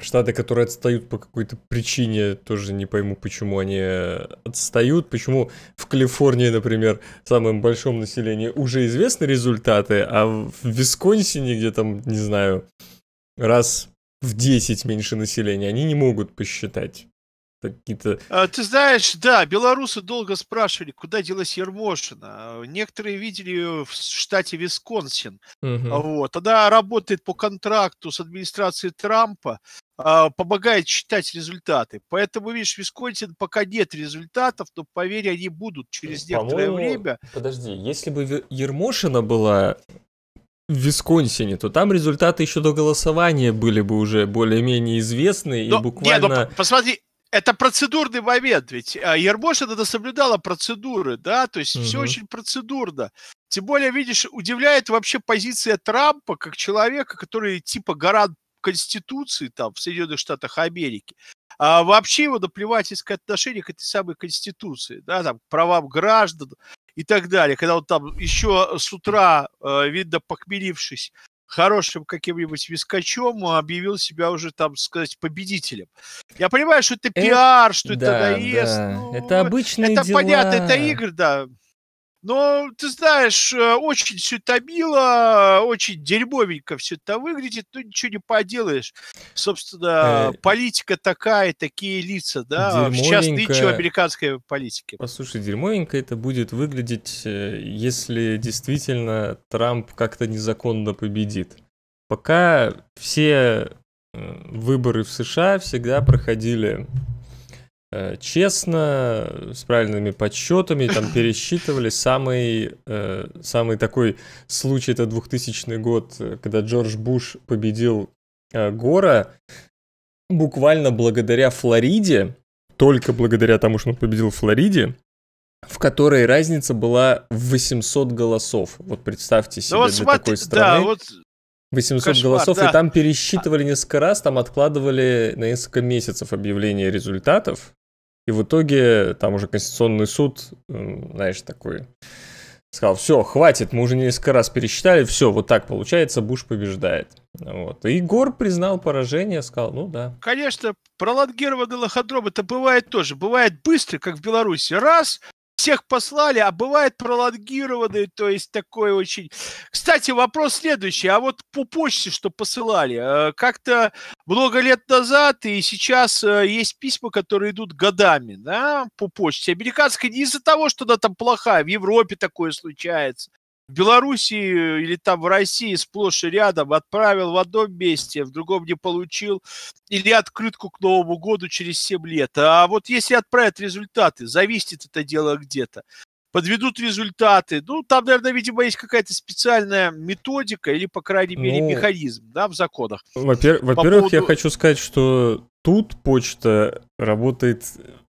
Штаты, которые отстают по какой-то причине, тоже не пойму, почему они э, отстают, почему в Калифорнии, например, в самом большом населении уже известны результаты, а в Висконсине, где там, не знаю, раз в 10 меньше населения, они не могут посчитать какие-то... А, ты знаешь, да, белорусы долго спрашивали, куда делась Ермошина. Некоторые видели ее в штате Висконсин. Угу. Вот. Она работает по контракту с администрацией Трампа, а, помогает читать результаты. Поэтому, видишь, Висконсин пока нет результатов, но, поверь, они будут через ну, некоторое время. Подожди, если бы Ермошина была в Висконсине, то там результаты еще до голосования были бы уже более-менее известны но, и ну, ну, буквально... Нет, ну, посмотри, это процедурный момент, ведь а, Ермошин это соблюдала процедуры, да, то есть угу. все очень процедурно. Тем более, видишь, удивляет вообще позиция Трампа как человека, который типа гарант Конституции там в Соединенных Штатах Америки. А вообще его наплевательское отношение к этой самой Конституции, да, там, к правам граждан и так далее. Когда он там еще с утра, э, видно, похмелившись, хорошим каким-нибудь вискачом а объявил себя уже, там сказать, победителем. Я понимаю, что это э, пиар, э, что да, это наезд. Да. Ну, это обычные это дела. Это понятно, это игры, да. Но, ты знаешь, э, очень все томило, очень дерьмовенько все это выглядит, но ну, ничего не поделаешь. Собственно, э... политика такая, такие лица, да, а дерьмовенько... сейчас нынче американской политики. Послушай, дерьмовенько это будет выглядеть, э, если действительно Трамп как-то незаконно победит. Пока все э, выборы в США всегда проходили Э, честно, с правильными подсчетами, там пересчитывали. Самый, э, самый такой случай, это 2000 год, когда Джордж Буш победил э, Гора, буквально благодаря Флориде, только благодаря тому, что он победил в Флориде, в которой разница была в 800 голосов. Вот представьте ну себе, вот для смотри, такой страны. Да, вот 800 Кошмар, голосов, да. и там пересчитывали несколько раз, там откладывали на несколько месяцев объявление результатов, и в итоге там уже Конституционный суд, знаешь, такой сказал, все, хватит, мы уже несколько раз пересчитали, все, вот так получается, Буш побеждает. Вот. И Гор признал поражение, сказал, ну да. Конечно, пролонгированные лоходромы это бывает тоже. Бывает быстро, как в Беларуси. Раз, всех послали, а бывает пролонгированный, то есть такой очень... Кстати, вопрос следующий, а вот по почте, что посылали, э, как-то много лет назад и сейчас э, есть письма, которые идут годами, да, по почте американской, не из-за того, что она там плохая, в Европе такое случается, в Белоруссии э, или там в России сплошь и рядом отправил в одном месте, в другом не получил, или открытку к Новому году через 7 лет. А вот если отправят результаты, зависит это дело где-то, подведут результаты, ну, там, наверное, видимо, есть какая-то специальная методика или, по крайней мере, ну, механизм, да, в законах. Во-первых, во, поводу... я хочу сказать, что Тут почта работает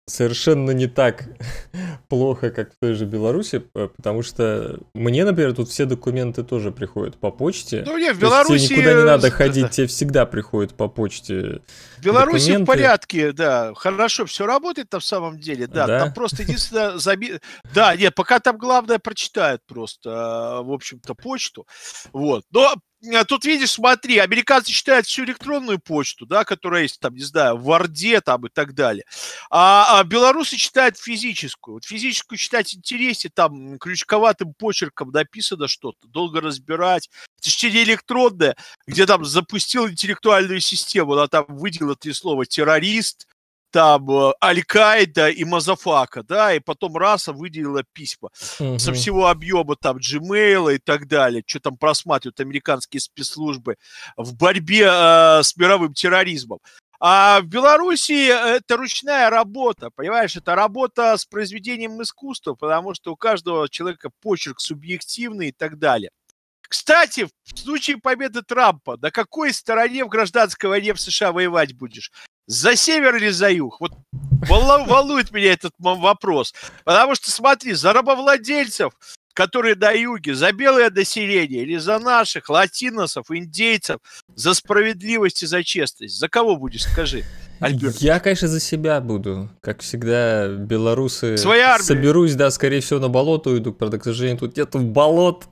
совершенно не так плохо, как в той же Беларуси, э, потому что мне, например, тут все документы тоже приходят по почте. Ну, не, в Беларуси... Тебе никуда не э, надо ходить, да. тебе всегда приходят по почте В Беларуси документы. в порядке, да, хорошо все работает на самом деле, да, да? там просто единственное... Заби... Да, нет, пока там главное прочитают просто, э, в общем-то, почту, вот. Но а тут видишь, смотри, американцы читают всю электронную почту, да, которая есть там, не знаю, в Орде там и так далее. А, а белорусы читают физическую. Вот физическую читать интереснее, там крючковатым почерком написано что-то, долго разбирать. Это чтение электронное, где там запустил интеллектуальную систему, она там выделила три слова «террорист», там э, Аль-Каида и Мазафака, да, и потом раса выделила письма угу. со всего объема там Gmail и так далее, что там просматривают американские спецслужбы в борьбе э, с мировым терроризмом. А в Беларуси это ручная работа, понимаешь, это работа с произведением искусства, потому что у каждого человека почерк субъективный и так далее. Кстати, в случае победы Трампа, на какой стороне в гражданской войне в США воевать будешь? За север или за юг? Вот волнует меня этот вопрос. Потому что, смотри, за рабовладельцев, которые до юги, за белое население или за наших, латиносов, индейцев, за справедливость и за честность. За кого будешь, скажи? Альберт. Я, конечно, за себя буду. Как всегда, белорусы... Своя армия. Соберусь, да, скорее всего, на болото уйду. Правда, к сожалению, тут нету болот.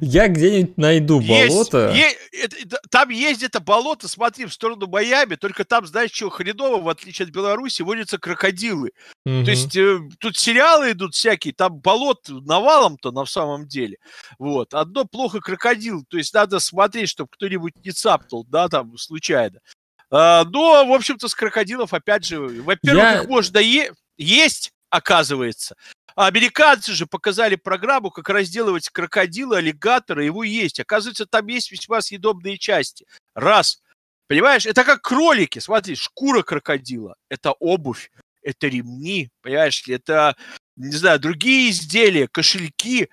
Я где-нибудь найду есть, болото. Есть, это, это, там есть это болото, смотри, в сторону Майами, только там, знаешь, чего хреново, в отличие от Беларуси, водятся крокодилы. Угу. То есть э, тут сериалы идут всякие, там болот навалом-то на самом деле. Вот. Одно плохо крокодил, то есть надо смотреть, чтобы кто-нибудь не цапнул, да, там, случайно. А, но, ну, а, в общем-то, с крокодилов, опять же, во-первых, Я... их можно е- есть, оказывается. А американцы же показали программу, как разделывать крокодила, аллигатора, его есть. Оказывается, там есть весьма съедобные части. Раз. Понимаешь, это как кролики. Смотри, шкура крокодила – это обувь, это ремни, понимаешь, это, не знаю, другие изделия, кошельки.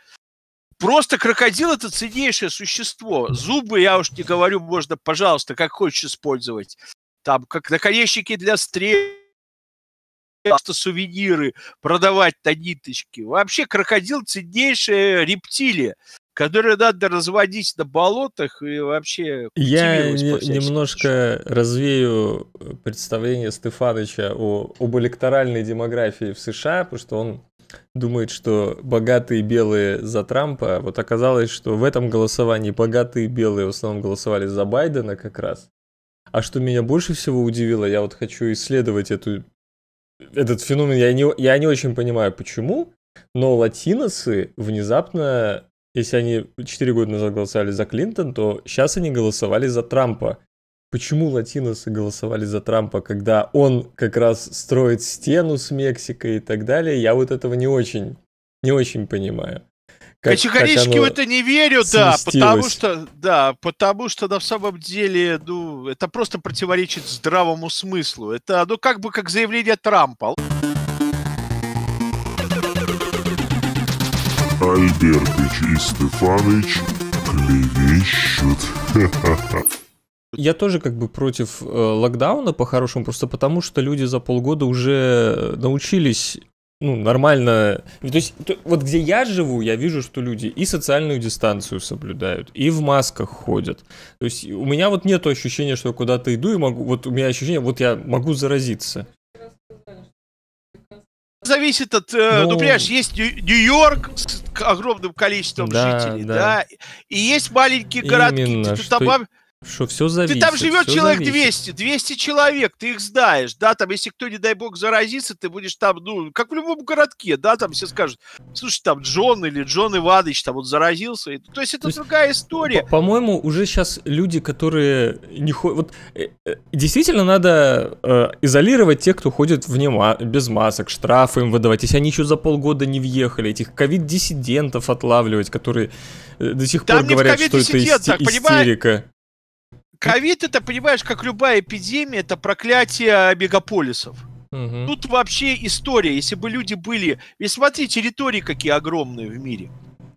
Просто крокодил – это ценнейшее существо. Зубы, я уж не говорю, можно, пожалуйста, как хочешь использовать. Там, как наконечники для стрел, просто сувениры продавать на ниточке. Вообще крокодил ценнейшая рептилия которые надо разводить на болотах и вообще... Я не, немножко развею э, представление Стефаныча о, об электоральной демографии в США, потому что он думает, что богатые белые за Трампа. А вот оказалось, что в этом голосовании богатые белые в основном голосовали за Байдена как раз. А что меня больше всего удивило, я вот хочу исследовать эту этот феномен, я не, я не очень понимаю, почему, но латиносы внезапно, если они 4 года назад голосовали за Клинтон, то сейчас они голосовали за Трампа. Почему латиносы голосовали за Трампа, когда он как раз строит стену с Мексикой и так далее, я вот этого не очень, не очень понимаю. Как, Категорически в это не верю, да, потому что, да, потому что на самом деле, ну, это просто противоречит здравому смыслу. Это, ну, как бы как заявление Трампа. Альбертыч и Стефаныч клевещут. Я тоже как бы против э, локдауна по-хорошему, просто потому что люди за полгода уже научились ну, нормально. То есть, то, вот где я живу, я вижу, что люди и социальную дистанцию соблюдают, и в масках ходят. То есть, у меня вот нет ощущения, что я куда-то иду и могу... Вот у меня ощущение, вот я могу заразиться. Зависит от... Э, ну, ну, понимаешь, есть Нью-Йорк с огромным количеством да, жителей, да. да, и есть маленькие городки. Именно, ты, ты что... Что все зависит. Ты там живет человек зависит. 200, 200 человек, ты их знаешь, да, там, если кто, не дай бог, заразится, ты будешь там, ну, как в любом городке, да, там все скажут, слушай, там Джон или Джон Иванович, там, вот заразился. Ну, то есть это то есть, другая история. По-моему, по уже сейчас люди, которые не ходят, вот, э, э, действительно надо э, изолировать тех, кто ходит вне ма... без масок, штрафы им выдавать, если они еще за полгода не въехали, этих ковид-диссидентов отлавливать, которые э, до сих там пор говорят, что это исти- истерика. Понимаешь? Ковид это, понимаешь, как любая эпидемия, это проклятие мегаполисов. Угу. Тут вообще история, если бы люди были... Ведь смотри, территории какие огромные в мире.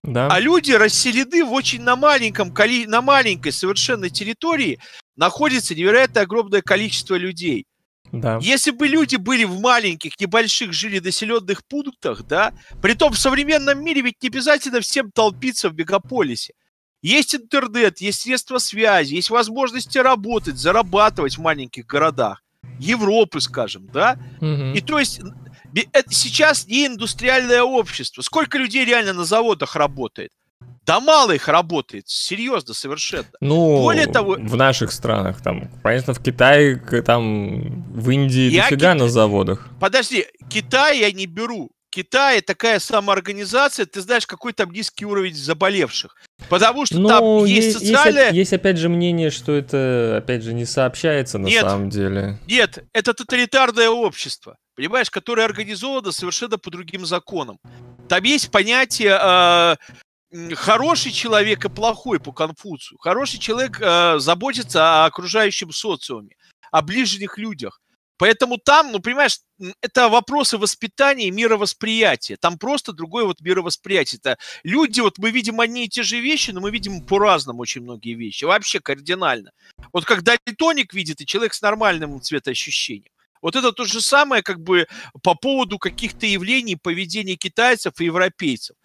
Да. А люди расселены в очень на маленьком, на маленькой совершенно территории находится невероятно огромное количество людей. Да. Если бы люди были в маленьких, небольших жиленаселенных пунктах, да, при том в современном мире ведь не обязательно всем толпиться в мегаполисе. Есть интернет, есть средства связи, есть возможности работать, зарабатывать в маленьких городах. Европы, скажем, да? Угу. И то есть это сейчас не индустриальное общество. Сколько людей реально на заводах работает? Да мало их работает, серьезно, совершенно. Ну, Более того, в наших странах, там, понятно, в Китае, там, в Индии дофига Кита... на заводах. Подожди, Китай я не беру. Китае такая самоорганизация, ты знаешь, какой там низкий уровень заболевших. Потому что ну, там есть, есть социальное... Есть, есть, опять же, мнение, что это, опять же, не сообщается на нет, самом деле. Нет, это тоталитарное общество, понимаешь, которое организовано совершенно по другим законам. Там есть понятие э, хороший человек и плохой по Конфуцию. Хороший человек э, заботится о окружающем социуме, о ближних людях. Поэтому там, ну, понимаешь, это вопросы воспитания и мировосприятия. Там просто другое вот мировосприятие. Это люди, вот мы видим одни и те же вещи, но мы видим по-разному очень многие вещи. Вообще кардинально. Вот как дальтоник видит, и человек с нормальным цветоощущением. Вот это то же самое как бы по поводу каких-то явлений поведения китайцев и европейцев.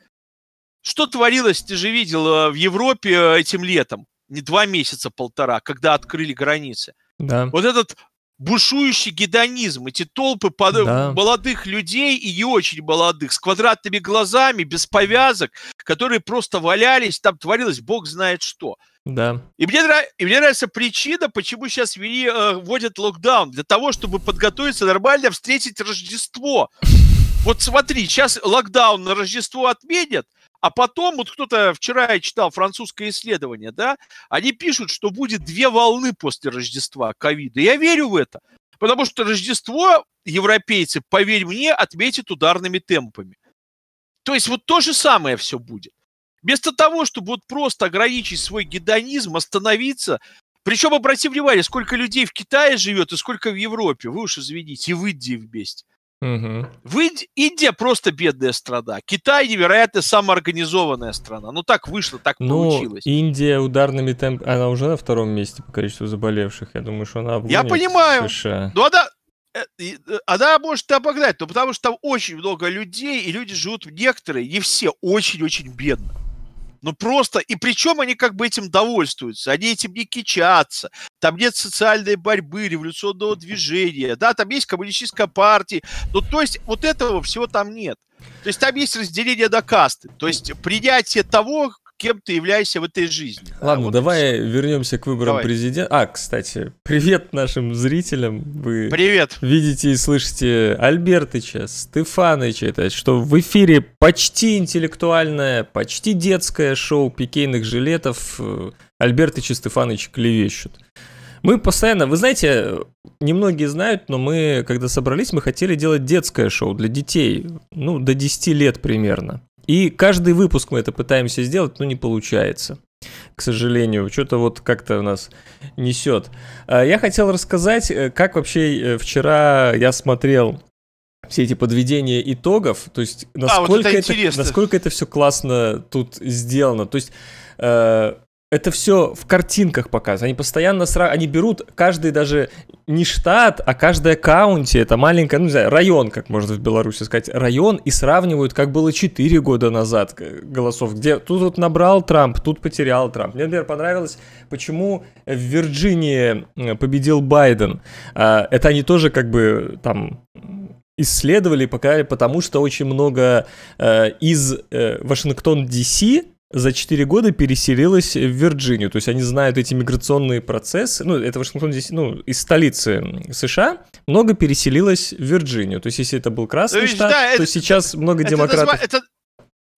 Что творилось, ты же видел, э, в Европе э, этим летом? Не два месяца, полтора, когда открыли границы. Да. Вот этот бушующий гедонизм, эти толпы под... да. молодых людей и не очень молодых, с квадратными глазами, без повязок, которые просто валялись, там творилось бог знает что. Да. И мне, нрав... и мне нравится причина, почему сейчас вели, э, вводят локдаун, для того, чтобы подготовиться нормально встретить Рождество. Вот смотри, сейчас локдаун на Рождество отменят, а потом, вот кто-то вчера я читал французское исследование, да, они пишут, что будет две волны после Рождества ковида. Я верю в это, потому что Рождество европейцы, поверь мне, отметят ударными темпами. То есть вот то же самое все будет. Вместо того, чтобы вот просто ограничить свой гедонизм, остановиться, причем обрати внимание, сколько людей в Китае живет и сколько в Европе, вы уж извините, и в Индии вместе – Угу. Вы, Индия просто бедная страна. Китай невероятно самоорганизованная страна. Ну так вышло, так Но ну, получилось. Индия ударными темпами, она уже на втором месте по количеству заболевших. Я думаю, что она обгонит Я понимаю. США. Но ну, она, э, э, она может обогнать, но потому что там очень много людей, и люди живут некоторые, не все, очень-очень бедно. Ну просто, и причем они как бы этим довольствуются, они этим не кичатся, там нет социальной борьбы, революционного движения, да, там есть коммунистическая партия, ну то есть вот этого всего там нет. То есть там есть разделение на касты, то есть принятие того, кем ты являешься в этой жизни. А Ладно, а вот давай вернемся к выборам давай. президента. А, кстати, привет нашим зрителям. Вы привет. видите и слышите Альбертыча, Стефаныча. Это что в эфире почти интеллектуальное, почти детское шоу пикейных жилетов Альбертыч и Стефаныч клевещут. Мы постоянно, вы знаете, немногие знают, но мы, когда собрались, мы хотели делать детское шоу для детей, ну, до 10 лет примерно. И каждый выпуск мы это пытаемся сделать, но не получается. К сожалению, что-то вот как-то у нас несет. А, я хотел рассказать, э, как вообще э, вчера я смотрел все эти подведения итогов, то есть насколько, а, вот это, это насколько это все классно тут сделано. То есть э, это все в картинках показано. Они постоянно сразу, они берут каждый даже не штат, а каждая каунти, это маленькая, ну не знаю, район, как можно в Беларуси сказать, район, и сравнивают, как было 4 года назад э, голосов, где тут вот набрал Трамп, тут потерял Трамп. Мне, например, понравилось, почему в Вирджинии э, победил Байден. А, это они тоже как бы там исследовали, показали, потому что очень много э, из Вашингтон-Д.С., за 4 года переселилась в Вирджинию. То есть они знают эти миграционные процессы. Ну, это Вашингтон здесь, ну, из столицы США много переселилось в Вирджинию. То есть если это был красный ну, штат, да, то это, сейчас это, много это демократов... Назва... Это,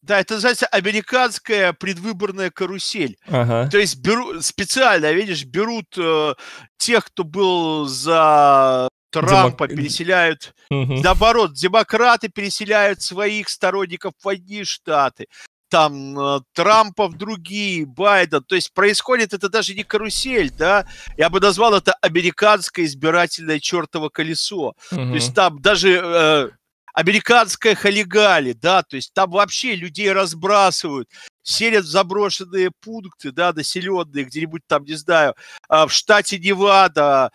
да, это называется американская предвыборная карусель. Ага. То есть беру, специально, видишь, берут э, тех, кто был за Трампа Демок... переселяют, угу. наоборот, демократы переселяют своих сторонников в одни штаты, там э, Трампов другие, Байден. То есть происходит это даже не карусель, да, я бы назвал это американское избирательное чертово колесо. Угу. То есть там даже э, американское халигали, да, то есть там вообще людей разбрасывают, селят в заброшенные пункты, да, населенные, где-нибудь там, не знаю, а, в штате Невада,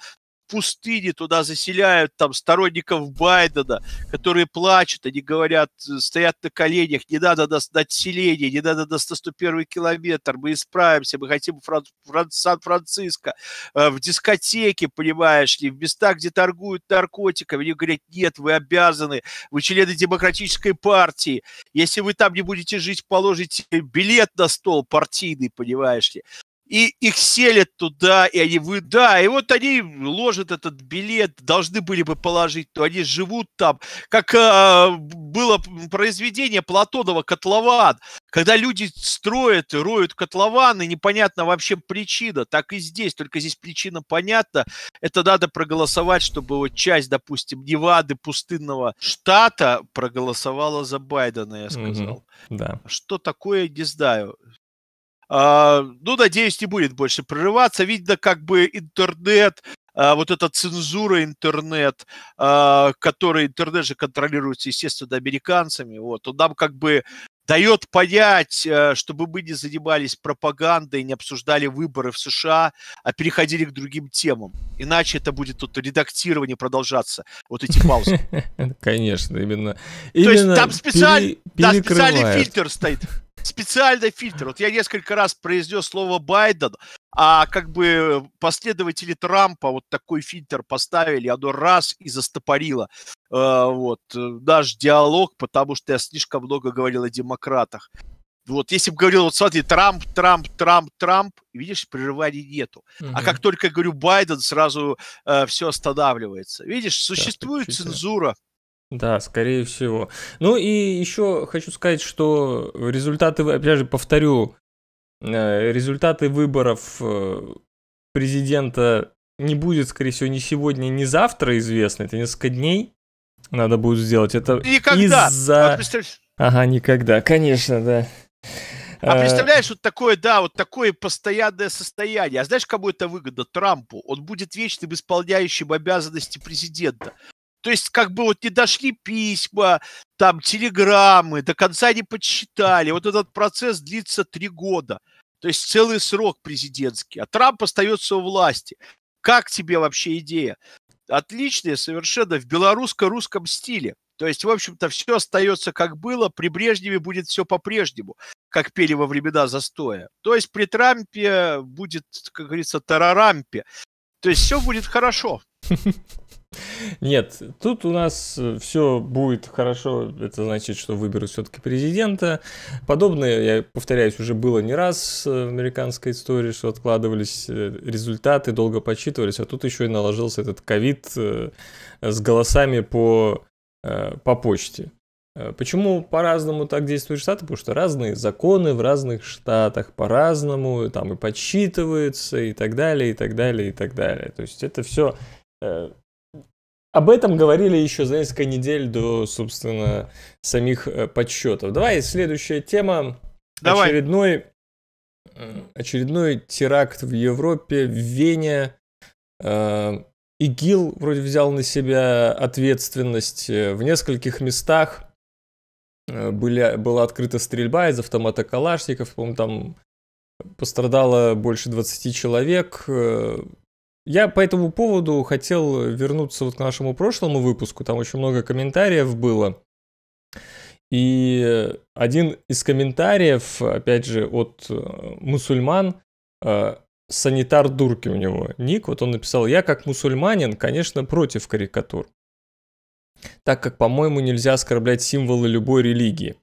пустыне туда заселяют там сторонников Байдена, которые плачут, они говорят, стоят на коленях, не надо нас на отселение, не надо нас на 101 километр, мы исправимся, мы хотим Фран- Фран- Сан-Франциско, э, в дискотеке, понимаешь ли, в местах, где торгуют наркотиками, они говорят, нет, вы обязаны, вы члены демократической партии, если вы там не будете жить, положите билет на стол партийный, понимаешь ли и их селят туда, и они вы, да, и вот они ложат этот билет, должны были бы положить, то они живут там, как э, было произведение Платонова «Котлован», когда люди строят роют котлован, и непонятно вообще причина, так и здесь, только здесь причина понятна, это надо проголосовать, чтобы вот часть, допустим, Невады, пустынного штата проголосовала за Байдена, я сказал. Угу, да. Что такое, не знаю. А, ну, надеюсь, не будет больше прорываться. Видно, как бы интернет, а, вот эта цензура интернет, а, который интернет же контролируется, естественно, американцами, вот, он нам как бы дает понять, э, чтобы мы не занимались пропагандой, не обсуждали выборы в США, а переходили к другим темам. Иначе это будет тут редактирование продолжаться. Вот эти паузы. Конечно, именно. То есть там специальный фильтр стоит специальный фильтр. Вот я несколько раз произнес слово Байден, а как бы последователи Трампа вот такой фильтр поставили, оно раз и застопорило э, вот э, наш диалог, потому что я слишком много говорил о демократах. Вот, если бы говорил, вот смотри, Трамп, Трамп, Трамп, Трамп, видишь, прерываний нету. Угу. А как только говорю Байден, сразу э, все останавливается. Видишь, существует да, цензура. Да да, скорее всего. Ну и еще хочу сказать, что результаты, опять же, повторю, э, результаты выборов э, президента не будет, скорее всего, ни сегодня, ни завтра известно. Это несколько дней надо будет сделать. Это никогда. из-за... Вот а представляешь... Ага, никогда, конечно, да. А э, представляешь, вот такое, да, вот такое постоянное состояние. А знаешь, кому это выгодно? Трампу. Он будет вечным исполняющим обязанности президента. То есть как бы вот не дошли письма, там телеграммы, до конца не подсчитали. Вот этот процесс длится три года. То есть целый срок президентский. А Трамп остается у власти. Как тебе вообще идея? Отличная совершенно в белорусско-русском стиле. То есть, в общем-то, все остается как было, при Брежневе будет все по-прежнему, как пели во времена застоя. То есть при Трампе будет, как говорится, тарарампе. То есть все будет хорошо. Нет, тут у нас э, все будет хорошо. Это значит, что выберу все-таки президента. Подобное, я повторяюсь, уже было не раз в американской истории, что откладывались э, результаты, долго подсчитывались, а тут еще и наложился этот ковид э, с голосами по, по почте. Почему по-разному так действуют штаты? Потому что разные законы в разных штатах по-разному, там и подсчитываются, и так далее, и так далее, и так далее. То есть это все об этом говорили еще за несколько недель до, собственно, самих э, подсчетов. Давай следующая тема. Давай. Очередной, э, очередной теракт в Европе, в Вене. Э, ИГИЛ вроде взял на себя ответственность. В нескольких местах были, была открыта стрельба из автомата Калашников. По-моему, там пострадало больше 20 человек. Я по этому поводу хотел вернуться вот к нашему прошлому выпуску. Там очень много комментариев было. И один из комментариев, опять же, от э, мусульман, э, санитар дурки у него ник, вот он написал, я как мусульманин, конечно, против карикатур, так как, по-моему, нельзя оскорблять символы любой религии.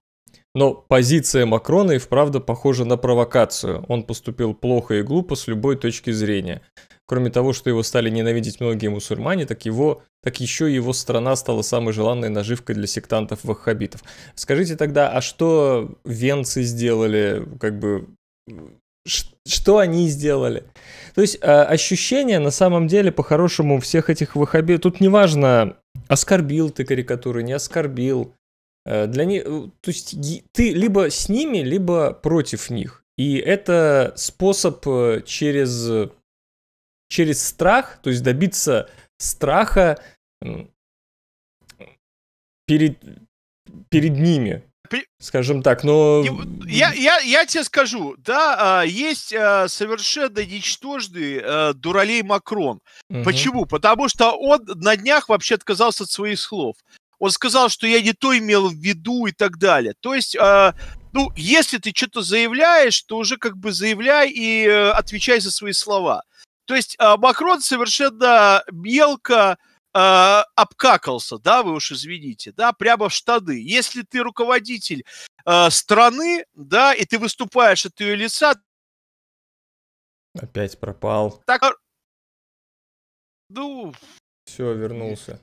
Но позиция Макрона и вправду похожа на провокацию. Он поступил плохо и глупо с любой точки зрения. Кроме того, что его стали ненавидеть многие мусульмане, так, его, так еще его страна стала самой желанной наживкой для сектантов-ваххабитов. Скажите тогда, а что венцы сделали, как бы, что они сделали? То есть а, ощущение на самом деле по-хорошему всех этих ваххабитов, тут неважно, оскорбил ты карикатуры, не оскорбил, Э, для них, э, то есть ты либо с ними, либо против них. И это способ э, через, через страх, то есть добиться страха перед, перед ними, скажем так, но... Я, я, я тебе скажу, да, а, есть а, совершенно ничтожный дуралей Макрон. Угу. Почему? Потому что он на днях вообще отказался от своих слов он сказал, что я не то имел в виду и так далее. То есть, а, ну, если ты что-то заявляешь, то уже как бы заявляй и э, отвечай за свои слова. То есть э, Макрон совершенно мелко э, обкакался, да, вы уж извините, да, прямо в штаны. Если ты руководитель э, страны, да, и ты выступаешь от ее лица... Опять пропал. Так, ну... Все, вернулся.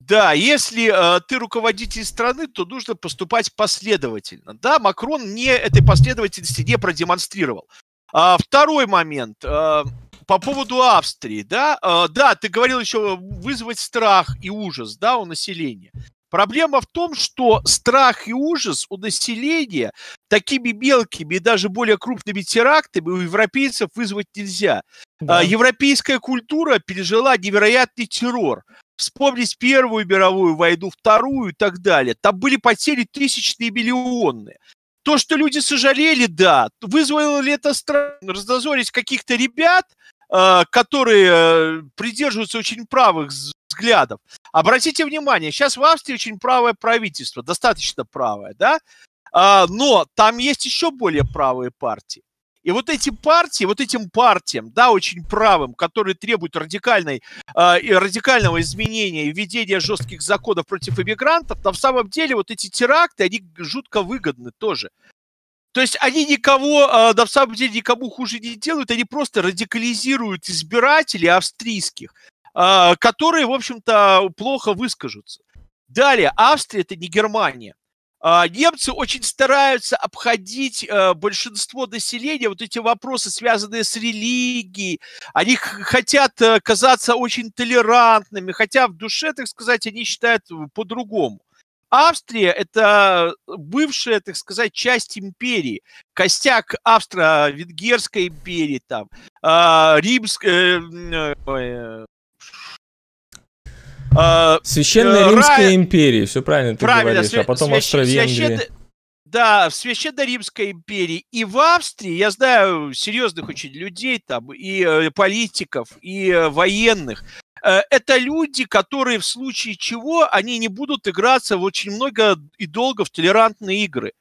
Да, если э, ты руководитель страны, то нужно поступать последовательно. Да, Макрон не этой последовательности не продемонстрировал. А, второй момент. Э, по поводу Австрии, да, э, да, ты говорил еще вызвать страх и ужас, да, у населения. Проблема в том, что страх и ужас у населения такими мелкими и даже более крупными терактами у европейцев вызвать нельзя. А, да. Европейская культура пережила невероятный террор. Вспомнить Первую мировую войну, Вторую и так далее. Там были потери тысячные и миллионные. То, что люди сожалели, да. Вызвало ли это страх? Раздозорить каких-то ребят, э, которые э, придерживаются очень правых взглядов. Обратите внимание, сейчас в Австрии очень правое правительство, достаточно правое, да? А, но там есть еще более правые партии. И вот эти партии, вот этим партиям, да, очень правым, которые требуют радикальной, э, радикального изменения и введения жестких законов против иммигрантов, на самом деле вот эти теракты, они жутко выгодны тоже. То есть они никого, э, на самом деле, никому хуже не делают, они просто радикализируют избирателей австрийских, э, которые, в общем-то, плохо выскажутся. Далее, Австрия это не Германия. А, немцы очень стараются обходить э, большинство населения, вот эти вопросы, связанные с религией. Они хотят э, казаться очень толерантными, хотя в душе, так сказать, они считают э, по-другому. Австрия – это бывшая, так сказать, часть империи. Костяк Австро-Венгерской империи, там, а, э, Римской, а, священной э, Римской империи, все правильно ты говоришь, а потом свя... Австро-Венгрия. Да, в священной римской империи и в Австрии, я знаю серьезных очень людей там, и э, политиков, и э, военных, это люди, которые в случае чего, они не будут играться в очень много и долго в толерантные игры.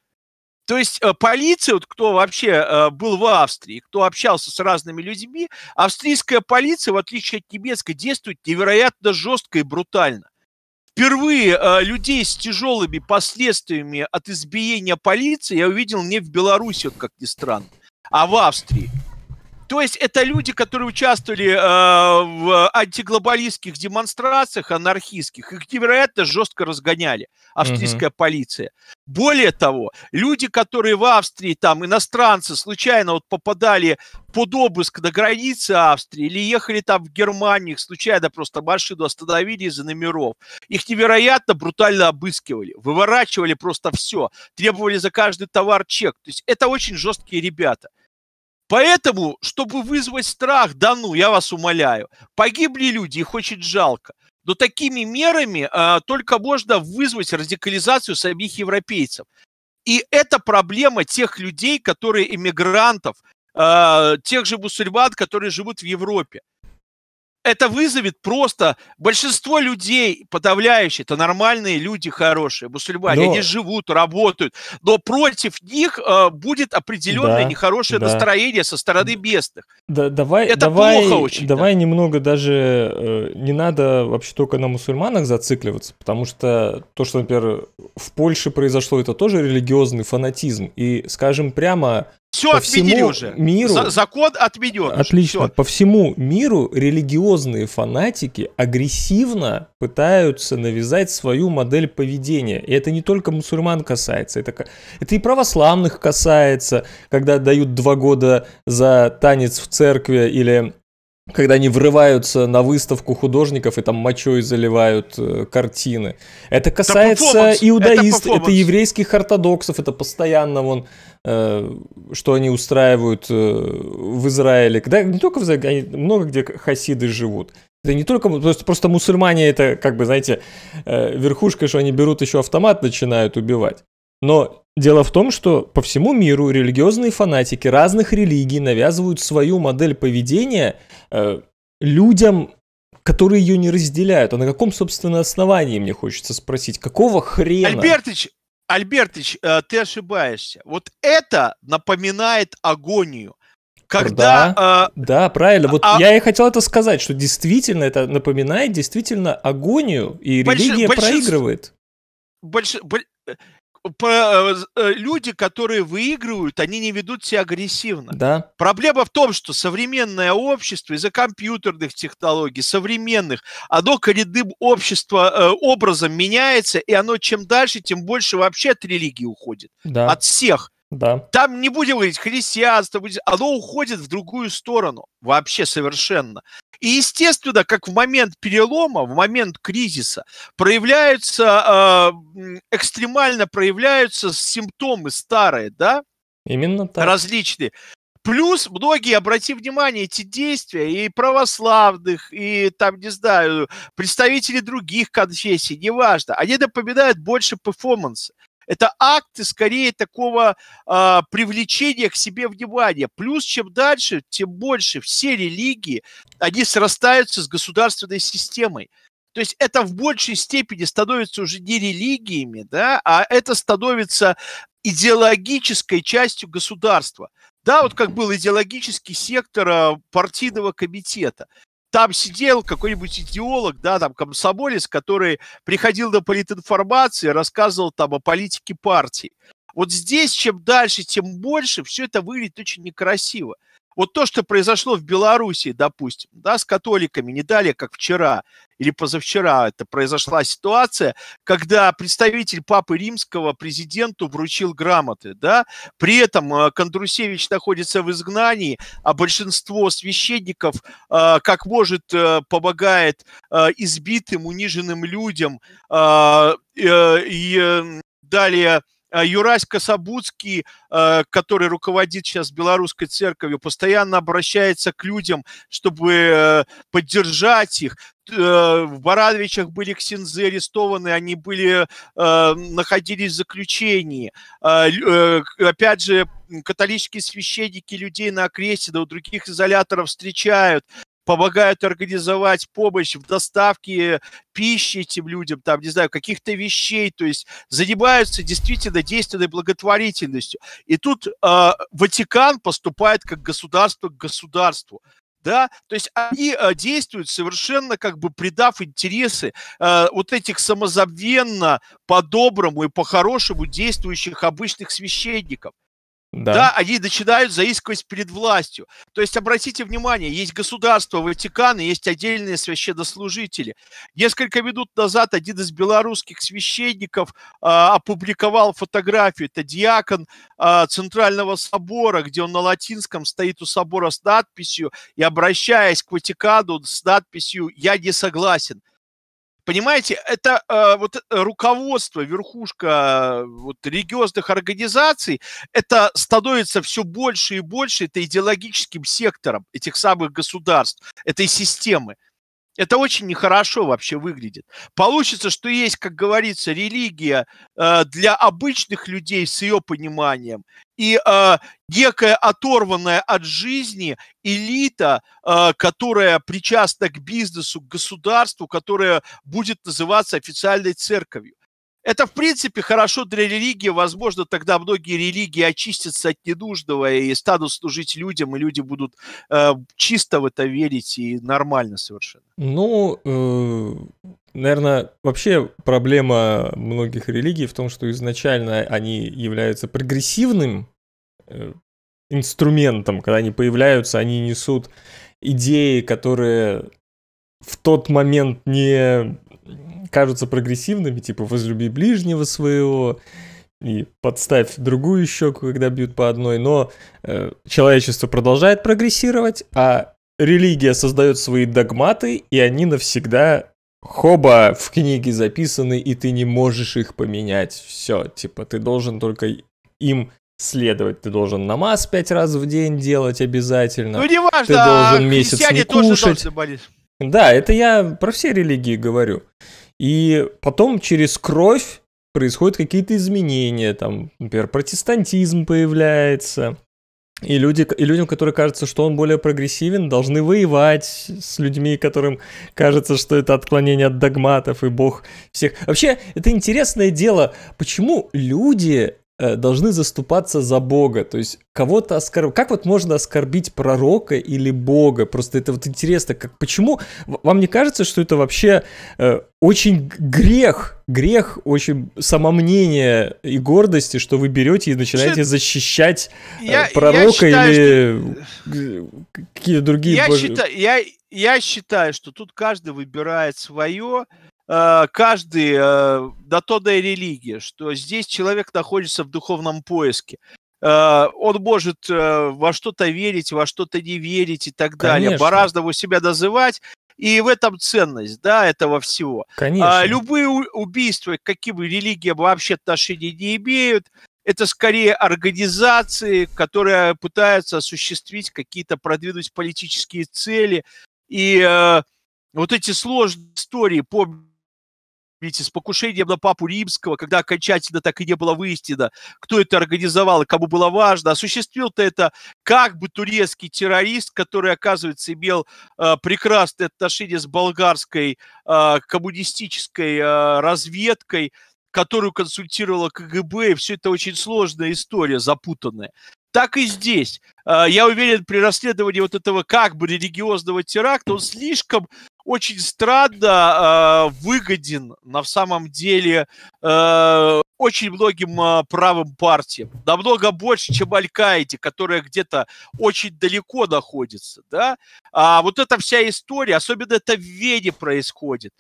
То есть э, полиция, вот кто вообще э, был в Австрии, кто общался с разными людьми, австрийская полиция, в отличие от немецкой, действует невероятно жестко и брутально. Впервые э, людей с тяжелыми последствиями от избиения полиции я увидел не в Беларуси, вот как ни странно, а в Австрии. То есть это люди, которые участвовали э, в антиглобалистских демонстрациях анархистских. Их невероятно жестко разгоняли австрийская угу. полиция. Более того, люди, которые в Австрии, там, иностранцы, случайно вот попадали под обыск на границе Австрии или ехали там в Германию, случайно просто машину остановили из-за номеров. Их невероятно брутально обыскивали, выворачивали просто все, требовали за каждый товар чек. То есть это очень жесткие ребята. Поэтому, чтобы вызвать страх, да ну, я вас умоляю, погибли люди, их очень жалко. Но такими мерами а, только можно вызвать радикализацию самих европейцев. И это проблема тех людей, которые иммигрантов, а, тех же мусульман, которые живут в Европе это вызовет просто большинство людей, подавляющие, это нормальные люди хорошие, мусульмане, но... они живут, работают, но против них э, будет определенное да, нехорошее да. настроение со стороны местных. Да, давай, это давай, плохо очень. Давай да. немного даже э, не надо вообще только на мусульманах зацикливаться, потому что то, что, например, в Польше произошло, это тоже религиозный фанатизм. И, скажем прямо, все по отменили уже. Миру, закон отменен. Отлично. Все. По всему миру религиозные фанатики агрессивно пытаются навязать свою модель поведения. И это не только мусульман касается, это, это и православных касается, когда дают два года за танец в церкви или когда они врываются на выставку художников и там мочой заливают э, картины. Это касается это иудаистов, это, это еврейских ортодоксов, это постоянно вон, э, что они устраивают э, в Израиле. Когда не только в Израиле, много где хасиды живут. Это не только, то есть просто мусульмане это, как бы, знаете, э, верхушка, что они берут еще автомат, начинают убивать. Но Дело в том, что по всему миру религиозные фанатики разных религий навязывают свою модель поведения э, людям, которые ее не разделяют. А на каком, собственно, основании, мне хочется спросить, какого хрена? Альбертыч, Альбертыч, э, ты ошибаешься. Вот это напоминает агонию. Когда, да, э, да, правильно. Вот а, я и хотел это сказать, что действительно это напоминает действительно агонию, и больш, религия большинство, проигрывает. Больш, больш, Э, э, люди, которые выигрывают, они не ведут себя агрессивно. Да. Проблема в том, что современное общество из-за компьютерных технологий, современных, оно коренным общество э, образом меняется, и оно чем дальше, тем больше вообще от религии уходит. Да. От всех. Да. Там не будем говорить христианство, будем... оно уходит в другую сторону вообще совершенно. И естественно, как в момент перелома, в момент кризиса проявляются э, экстремально проявляются симптомы старые, да? Именно так. Различные. Плюс многие, обрати внимание, эти действия и православных, и там, не знаю, представителей других конфессий, неважно, они напоминают больше перформансы. Это акты скорее такого э, привлечения к себе внимания. Плюс чем дальше, тем больше все религии, они срастаются с государственной системой. То есть это в большей степени становится уже не религиями, да, а это становится идеологической частью государства. Да, вот как был идеологический сектор а, партийного комитета там сидел какой-нибудь идеолог, да, там комсомолец, который приходил на политинформации, рассказывал там о политике партии. Вот здесь, чем дальше, тем больше, все это выглядит очень некрасиво. Вот то, что произошло в Беларуси, допустим, да, с католиками, не далее, как вчера или позавчера это произошла ситуация, когда представитель Папы Римского президенту вручил грамоты, да, при этом э, Кондрусевич находится в изгнании, а большинство священников, э, как может, э, помогает избитым, униженным людям и далее Э, Юрась Кособудский, э, который руководит сейчас Белорусской церковью, постоянно обращается к людям, чтобы э, поддержать их. В Барановичах были ксензы арестованы, они были, находились в заключении. Опять же, католические священники людей на окресте, да у других изоляторов встречают помогают организовать помощь в доставке пищи этим людям, там, не знаю, каких-то вещей, то есть занимаются действительно действенной благотворительностью. И тут э, Ватикан поступает как государство к государству да, то есть они а, действуют совершенно как бы придав интересы э, вот этих самозабвенно по-доброму и по-хорошему действующих обычных священников. Да. да, они начинают заискивать перед властью. То есть, обратите внимание, есть государство Ватикан, есть отдельные священнослужители. Несколько минут назад один из белорусских священников а, опубликовал фотографию. Это диакон а, Центрального собора, где он на латинском стоит у собора с надписью и обращаясь к Ватикану с надписью «Я не согласен». Понимаете, это э, вот э, руководство, верхушка вот, религиозных организаций, это становится все больше и больше это идеологическим сектором этих самых государств, этой системы. Это очень нехорошо вообще выглядит. Получится, что есть, как говорится, религия э, для обычных людей с ее пониманием и э, некая оторванная от жизни элита, э, которая причастна к бизнесу, к государству, которая будет называться официальной церковью. Это, в принципе, хорошо для религии. Возможно, тогда многие религии очистятся от ненужного и станут служить людям, и люди будут э, чисто в это верить и нормально совершенно. Ну, э, наверное, вообще проблема многих религий в том, что изначально они являются прогрессивным э, инструментом. Когда они появляются, они несут идеи, которые в тот момент не кажутся прогрессивными, типа возлюби ближнего своего и подставь другую щеку, когда бьют по одной, но э, человечество продолжает прогрессировать, а религия создает свои догматы, и они навсегда хоба в книге записаны, и ты не можешь их поменять. Все, типа, ты должен только им следовать. Ты должен намаз пять раз в день делать обязательно. Ну, не важно, ты должен а месяц не кушать. Тоже да, это я про все религии говорю. И потом через кровь происходят какие-то изменения, там, например, протестантизм появляется, и, люди, и людям, которые кажется, что он более прогрессивен, должны воевать с людьми, которым кажется, что это отклонение от догматов и бог всех. Вообще, это интересное дело, почему люди Э, должны заступаться за Бога. То есть кого-то оскорбить. Как вот можно оскорбить пророка или Бога? Просто это вот интересно, как, почему... Вам не кажется, что это вообще э, очень грех, грех очень самомнения и гордости, что вы берете и начинаете Слушай, защищать э, пророка я считаю, или что... Э, какие-то другие... Я, бож... считаю, я, я считаю, что тут каждый выбирает свое, Э, каждый э, до то до религии, что здесь человек находится в духовном поиске. Э, он может во что-то верить, во что-то не верить и так далее. Конечно. Бораздову себя дозывать. И в этом ценность, да, этого всего. А Конечно. А, любые убийства, какие бы религии вообще отношения не имеют, это скорее организации, которые пытаются осуществить какие-то, продвинуть политические цели. И э, вот эти сложные истории, помню, Видите, с покушением на папу римского, когда окончательно так и не было выяснено, кто это организовал и кому было важно, осуществил-то это как бы турецкий террорист, который, оказывается, имел э, прекрасные отношения с болгарской э, коммунистической э, разведкой, которую консультировала КГБ, и все это очень сложная история, запутанная так и здесь. А, я уверен, при расследовании вот этого как бы религиозного теракта он слишком очень странно а, выгоден на самом деле а, очень многим правым партиям. Намного больше, чем Аль-Каиде, которая где-то очень далеко находится. Да? А вот эта вся история, особенно это в Вене происходит.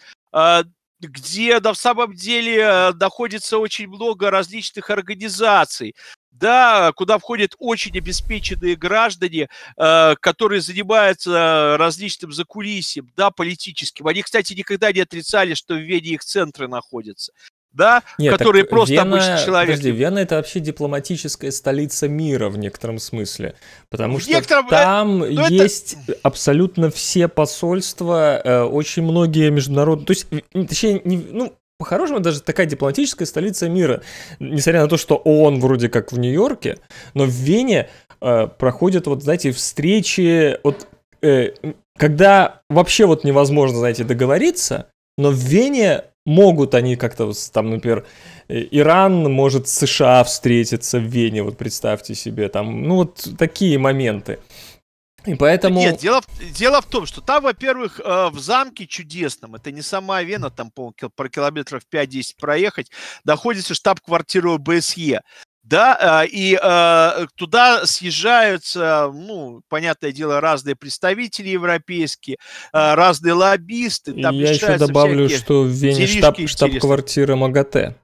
где на самом деле находится очень много различных организаций, да, куда входят очень обеспеченные граждане, э, которые занимаются различным закулисьем, да, политическим. Они, кстати, никогда не отрицали, что в Вене их центры находятся. Да, Нет, которые просто Вена, обычный человек. Подожди, Вена это вообще дипломатическая столица мира в некотором смысле. Потому в что некотором... там Но ну, есть это... абсолютно все посольства, э, очень многие международные. То есть, точнее, не, ну, по-хорошему, даже такая дипломатическая столица мира. Несмотря на то, что ООН вроде как в Нью-Йорке, но в Вене э, проходят, вот, знаете, встречи, вот, э, когда вообще вот невозможно, знаете, договориться, но в Вене могут они как-то, там, например, э, Иран может с США встретиться в Вене, вот представьте себе, там, ну вот такие моменты. И поэтому... Нет, дело, дело в том, что там, во-первых, э, в замке чудесном, это не сама Вена, там, по про километров 5-10 проехать, находится штаб-квартира ОБСЕ. Да, э, и э, туда съезжаются, ну, понятное дело, разные представители европейские, э, разные лоббисты. Там Я еще добавлю, что в Вене штаб, штаб МАГАТЭ.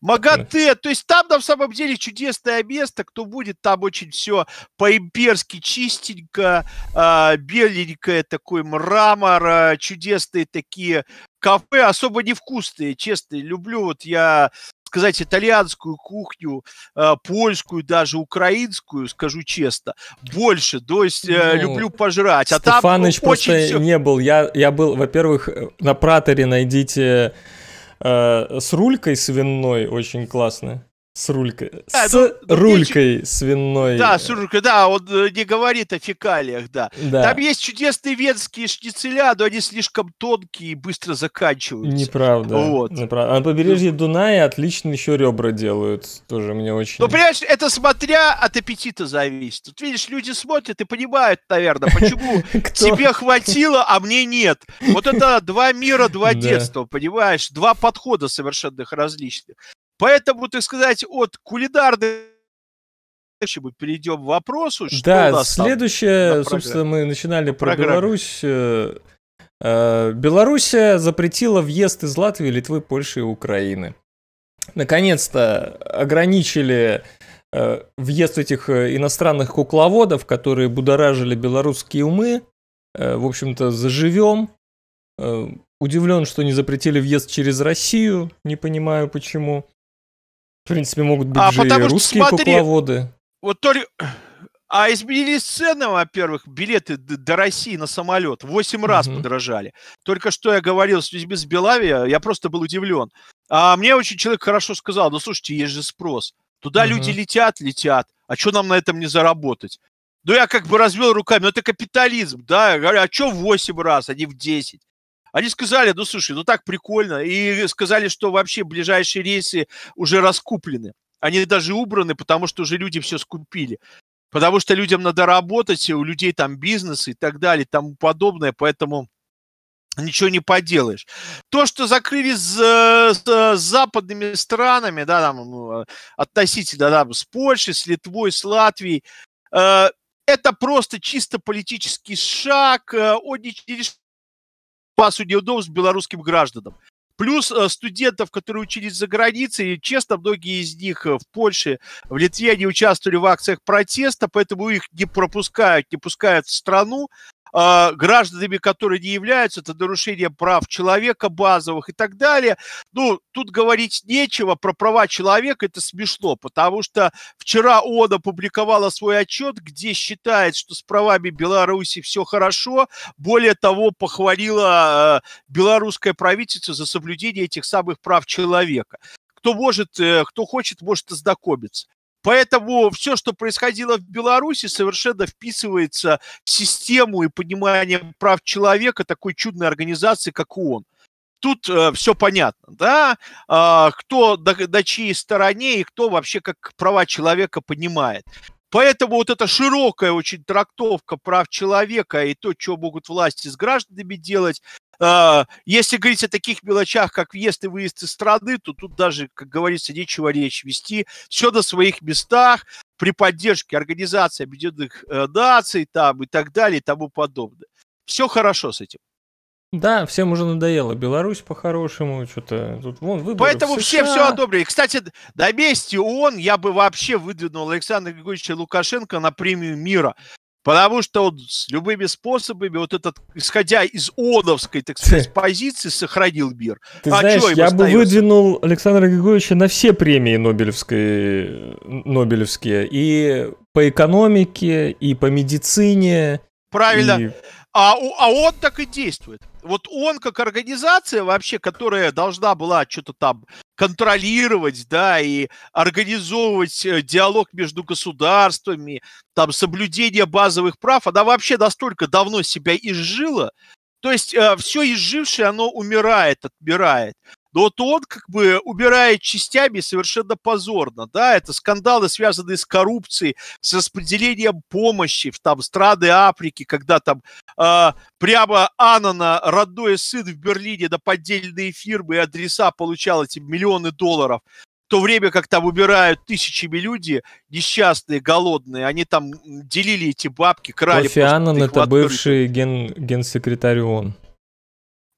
МАГАТЭ. То есть там на самом деле чудесное место, кто будет там очень все по-имперски чистенько, а, беленькое такой мрамор, а, чудесные такие кафе, особо невкусные, честно. Люблю вот я сказать, итальянскую кухню, а, польскую, даже украинскую, скажу честно, больше. То есть э, ну, люблю пожрать. А Стефаныч там ну, просто все... не был. Я, я был, во-первых, э, на Праторе найдите Э, с рулькой свиной очень классно. С рулькой. А, с ну, ну, ну рулькой ну, свиной. Да, с рулькой, да, он э, не говорит о фекалиях, да. да. Там есть чудесные венские шницеля, но они слишком тонкие и быстро заканчиваются. Неправда. Вот. Неправда. А на побережье ну. Дуная отлично еще ребра делают, тоже мне очень... Ну, понимаешь, это смотря от аппетита зависит. Тут, видишь, люди смотрят и понимают, наверное, почему тебе хватило, а мне нет. Вот это два мира, два детства, понимаешь? Два подхода совершенно различных. Поэтому, так сказать, от кулинарной мы перейдем к вопросу. Что да, у нас следующее, на собственно, мы начинали про программе. Беларусь. Э, э, запретила въезд из Латвии, Литвы, Польши и Украины. Наконец-то ограничили э, въезд этих иностранных кукловодов, которые будоражили белорусские умы. В общем-то, заживем. Удивлен, что не запретили въезд через Россию, не понимаю почему. В принципе, могут быть а же потому и русские что, смотри, кукловоды. Вот только... А изменились цены, во-первых, билеты до России на самолет 8 раз подорожали. Только что я говорил с людьми с Белавия, я просто был удивлен. А мне очень человек хорошо сказал, ну слушайте, есть же спрос. Туда угу. люди летят, летят, а что нам на этом не заработать? Ну я как бы развел руками, ну это капитализм, да, я говорю, а что восемь раз, а не в десять? Они сказали, ну слушай, ну так прикольно. И сказали, что вообще ближайшие рейсы уже раскуплены. Они даже убраны, потому что уже люди все скупили. Потому что людям надо работать, у людей там бизнес и так далее, и тому подобное. Поэтому ничего не поделаешь. То, что закрыли с, с, с западными странами, да, там, ну, э, относительно, да, с Польшей, с Литвой, с Латвией, э, это просто чисто политический шаг. Э, он не решает массу неудобств белорусским гражданам. Плюс э, студентов, которые учились за границей, и честно, многие из них э, в Польше, в Литве, они участвовали в акциях протеста, поэтому их не пропускают, не пускают в страну, э, гражданами, которые не являются, это нарушение прав человека базовых и так далее. Ну, тут говорить нечего, про права человека это смешно, потому что вчера ООН опубликовала свой отчет, где считает, что с правами Беларуси все хорошо, более того, похвалила э, белорусское правительство за соблюдение этих самых прав человека кто может, э, кто хочет, может ознакомиться. Поэтому все, что происходило в Беларуси, совершенно вписывается в систему и понимание прав человека такой чудной организации, как ООН тут э, все понятно, да, э, кто до, до чьей стороне и кто вообще как права человека понимает. Поэтому вот эта широкая очень трактовка прав человека и то, что могут власти с гражданами делать, а, если говорить о таких мелочах, как въезд и выезд из страны, то тут даже, как говорится, нечего речь вести. Все на своих местах, при поддержке Организации Объединенных э, Наций там, и так далее и тому подобное. Все хорошо с этим. Да, всем уже надоело. Беларусь по-хорошему, что-то тут вон выборы Поэтому все все одобрили. Кстати, на месте ООН я бы вообще выдвинул Александра Григорьевича Лукашенко на премию мира. Потому что он с любыми способами, вот этот, исходя из оновской, так сказать, позиции, сохранил мир. Ты а знаешь, я остается? бы выдвинул Александра Григорьевича на все премии Нобелевской, Нобелевские и по экономике, и по медицине. Правильно. И... А, а он так и действует. Вот он как организация вообще, которая должна была что-то там контролировать, да, и организовывать э, диалог между государствами, там, соблюдение базовых прав, она вообще настолько давно себя изжила, то есть э, все изжившее, оно умирает, отбирает. Но вот он как бы убирает частями совершенно позорно, да, это скандалы, связанные с коррупцией, с распределением помощи в там страны Африки, когда там э, прямо Анана, родной сын в Берлине на поддельные фирмы и адреса получал эти миллионы долларов. В то время как там убирают тысячами люди, несчастные, голодные, они там делили эти бабки, крали. Кофе Аннан – это бывший ген, генсекретарь ООН.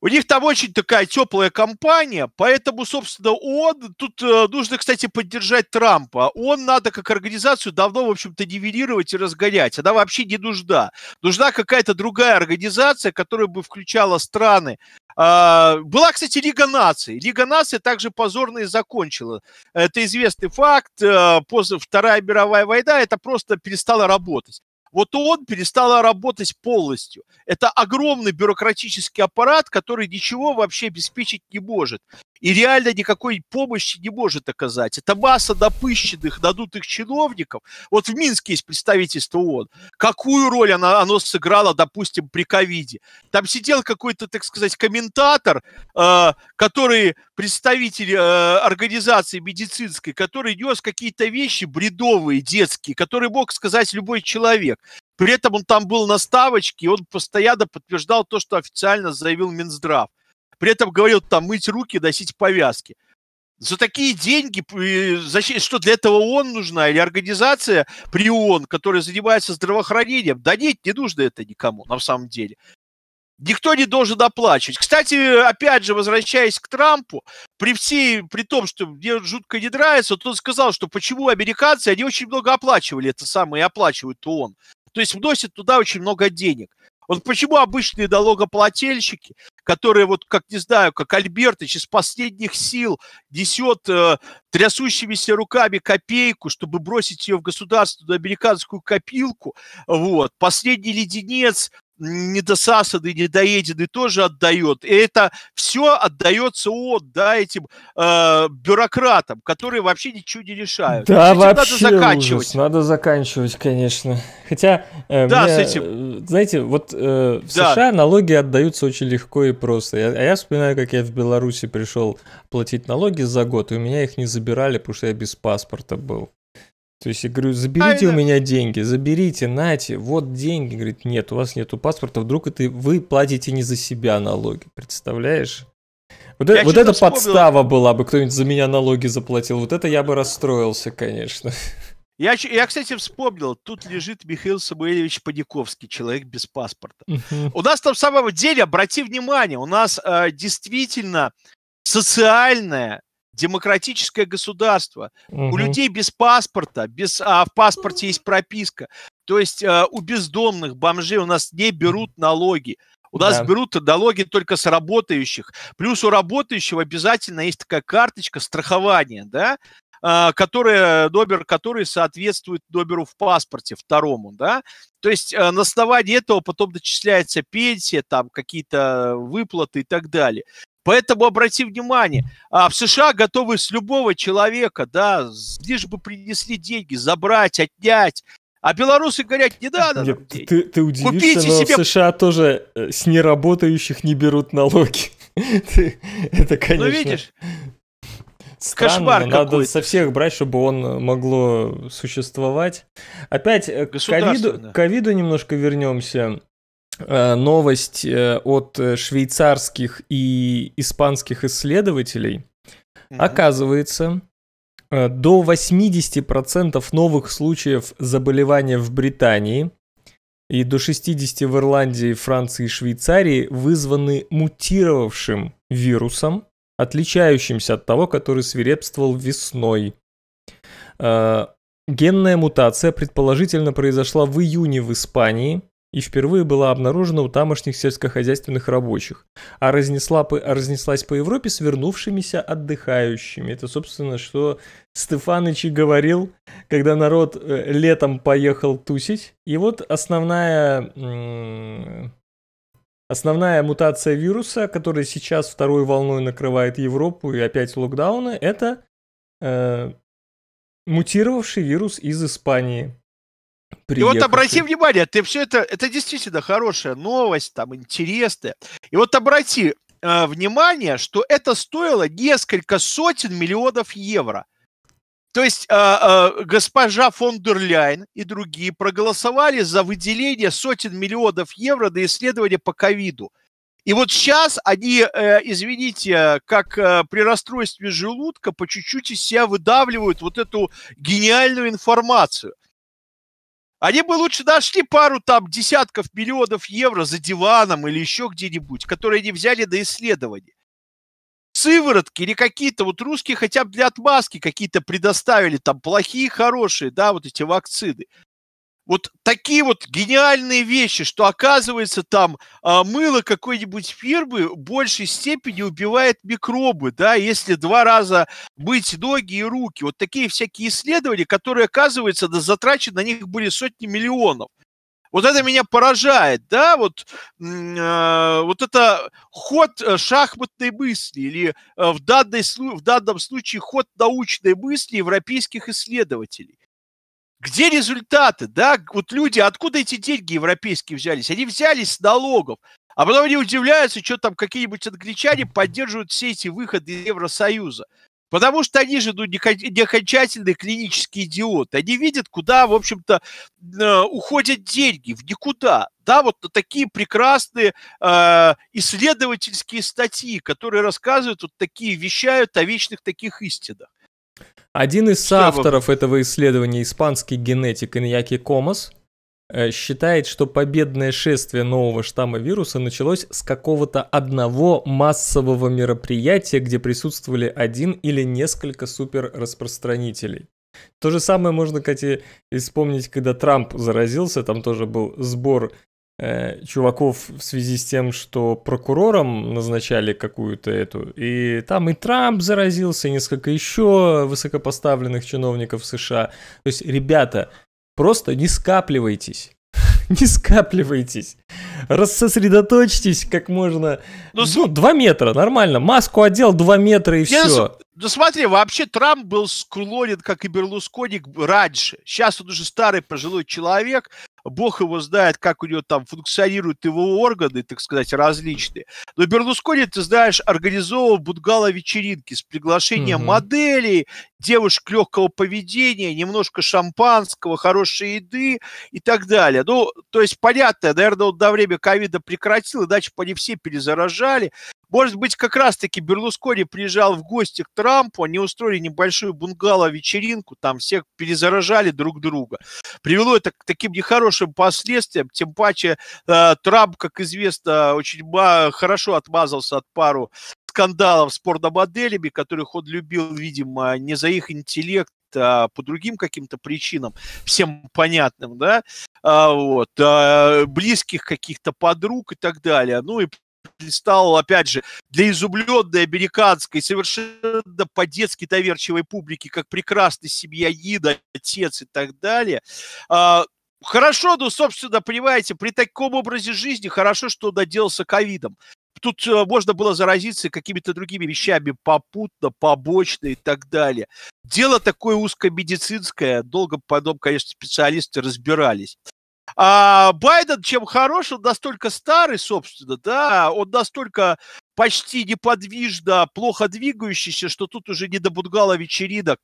У них там очень такая теплая компания, поэтому, собственно, он, тут э, нужно, кстати, поддержать Трампа. Он надо как организацию давно, в общем-то, нивелировать и разгонять. Она вообще не нужна. Нужна какая-то другая организация, которая бы включала страны. А, была, кстати, Лига наций. Лига наций также позорно и закончила. Это известный факт. Э, после Вторая мировая война это просто перестало работать вот ООН перестала работать полностью. Это огромный бюрократический аппарат, который ничего вообще обеспечить не может и реально никакой помощи не может оказать. Это масса напыщенных, надутых чиновников. Вот в Минске есть представительство ООН. Какую роль она, оно сыграло, допустим, при ковиде? Там сидел какой-то, так сказать, комментатор, э, который представитель э, организации медицинской, который нес какие-то вещи бредовые, детские, которые мог сказать любой человек. При этом он там был на ставочке, и он постоянно подтверждал то, что официально заявил Минздрав. При этом говорил там мыть руки, носить повязки. За такие деньги, зачем, что для этого ООН нужна или организация при ООН, которая занимается здравоохранением? Да нет, не нужно это никому на самом деле. Никто не должен оплачивать. Кстати, опять же, возвращаясь к Трампу, при всей, при том, что мне жутко не нравится, он сказал, что почему американцы, они очень много оплачивали это самое, и оплачивают ООН. То есть вносят туда очень много денег. Вот почему обычные налогоплательщики, которые вот, как не знаю, как Альбертыч из последних сил несет э, трясущимися руками копейку, чтобы бросить ее в государственную американскую копилку, вот, последний леденец недосасанный, недоеденный тоже отдает. И это все отдается он, да, этим э, бюрократам, которые вообще ничего не решают. Да, этим вообще надо заканчивать. Ужас. Надо заканчивать, конечно. Хотя, э, да, мне, с этим. Э, знаете, вот э, в да. США налоги отдаются очень легко и просто. Я, а я вспоминаю, как я в Беларуси пришел платить налоги за год, и у меня их не забирали, потому что я без паспорта был. То есть я говорю, заберите а у это... меня деньги, заберите, нате, вот деньги. Говорит, нет, у вас нету паспорта, вдруг это вы платите не за себя налоги, представляешь? Вот, это, вот это вспомнил... подстава была бы, кто-нибудь за меня налоги заплатил. Вот это я бы расстроился, конечно. Я, я, кстати, вспомнил, тут лежит Михаил Самуэльевич Паниковский, человек без паспорта. У нас там самого деле, обрати внимание, у нас э, действительно социальная демократическое государство. Угу. У людей без паспорта, без, а в паспорте есть прописка. То есть э, у бездомных бомжей у нас не берут налоги. У нас да. берут налоги только с работающих. Плюс у работающего обязательно есть такая карточка страхования, да, э, которая, номер который соответствует номеру в паспорте второму, да. То есть э, на основании этого потом начисляется пенсия, там какие-то э, выплаты и так далее. Поэтому обрати внимание, а в США готовы с любого человека, да, лишь бы принесли деньги, забрать, отнять. А белорусы говорят, не надо. Нет, ты, ты, ты удивишься, Купите но себе... в США тоже э, с неработающих не берут налоги. Это, ну, конечно... Ну, видишь, Кошмар надо со всех брать, чтобы он э, могло существовать. Опять э, ковиду, к ковиду немножко вернемся. Э, новость э, от э, швейцарских и испанских исследователей. Mm-hmm. Оказывается, до 80% новых случаев заболевания в Британии и до 60% в Ирландии, Франции и Швейцарии вызваны мутировавшим вирусом, отличающимся от того, который свирепствовал весной. Генная мутация предположительно произошла в июне в Испании – и впервые была обнаружена у тамошних сельскохозяйственных рабочих, а разнесла, разнеслась по Европе с вернувшимися отдыхающими. Это, собственно, что Стефаныч и говорил, когда народ э, летом поехал тусить. И вот основная... Основная мутация вируса, которая сейчас второй волной накрывает Европу и опять локдауны, это э, мутировавший вирус из Испании. Приехали. И вот обрати внимание, ты все это, это действительно хорошая новость, там интересная. И вот обрати э, внимание, что это стоило несколько сотен миллионов евро. То есть э, э, госпожа фон дер Ляйн и другие проголосовали за выделение сотен миллионов евро на исследования по ковиду. И вот сейчас они, э, извините, как э, при расстройстве желудка по чуть-чуть из себя выдавливают вот эту гениальную информацию – они бы лучше нашли пару там десятков миллионов евро за диваном или еще где-нибудь, которые они взяли на исследование. Сыворотки или какие-то вот русские хотя бы для отмазки какие-то предоставили, там плохие, хорошие, да, вот эти вакцины вот такие вот гениальные вещи, что оказывается там а, мыло какой-нибудь фирмы в большей степени убивает микробы, да, если два раза быть ноги и руки. Вот такие всякие исследования, которые, оказывается, да, затрачены на них были сотни миллионов. Вот это меня поражает, да, вот, э, вот это ход э, шахматной мысли или э, в, данной, в данном случае ход научной мысли европейских исследователей. Где результаты, да? Вот люди, откуда эти деньги европейские взялись? Они взялись с налогов. А потом они удивляются, что там какие-нибудь англичане поддерживают все эти выходы из Евросоюза. Потому что они же ну, не, не окончательные клинические идиоты. Они видят, куда, в общем-то, э, уходят деньги, в никуда. Да, вот на такие прекрасные э, исследовательские статьи, которые рассказывают, вот такие, вещают о вечных таких истинах. Один из Чтобы... авторов этого исследования, испанский генетик Иньяки Комас, э, считает, что победное шествие нового штамма вируса началось с какого-то одного массового мероприятия, где присутствовали один или несколько суперраспространителей. То же самое можно, кстати, вспомнить, когда Трамп заразился, там тоже был сбор Э, чуваков в связи с тем, что прокурором назначали какую-то эту, и там и Трамп заразился, и несколько еще высокопоставленных чиновников США. То есть, ребята, просто не скапливайтесь. Не скапливайтесь. Рассосредоточьтесь как можно. Ну, ну, 2 метра, нормально. Маску одел 2 метра и я все. Ну смотри, вообще Трамп был склонен, как и Берлускони, раньше. Сейчас он уже старый пожилой человек, бог его знает, как у него там функционируют его органы, так сказать, различные. Но Берлускони, ты знаешь, организовывал бунгало-вечеринки с приглашением угу. моделей, девушек легкого поведения, немножко шампанского, хорошей еды и так далее. Ну, то есть, понятно, наверное, он до время ковида прекратил, иначе бы они все перезаражали. Может быть, как раз-таки Берлускони приезжал в гости к Трампу, они устроили небольшую бунгало-вечеринку, там всех перезаражали друг друга. Привело это к таким нехорошим последствиям, тем паче э, Трамп, как известно, очень хорошо отмазался от пару скандалов с порномоделями, которых он любил, видимо, не за их интеллект, а по другим каким-то причинам, всем понятным, да, а, вот, а, близких каких-то подруг и так далее. Ну и стал, опять же, для изумленной американской, совершенно по-детски доверчивой публики, как прекрасный семьянин, отец и так далее. А, хорошо, ну, собственно, понимаете, при таком образе жизни хорошо, что он отделался ковидом. Тут э, можно было заразиться какими-то другими вещами попутно, побочно и так далее. Дело такое узкомедицинское, долго потом, конечно, специалисты разбирались. А Байден чем хорош, он настолько старый, собственно, да, он настолько почти неподвижно, плохо двигающийся, что тут уже не до Бунгала вечеринок.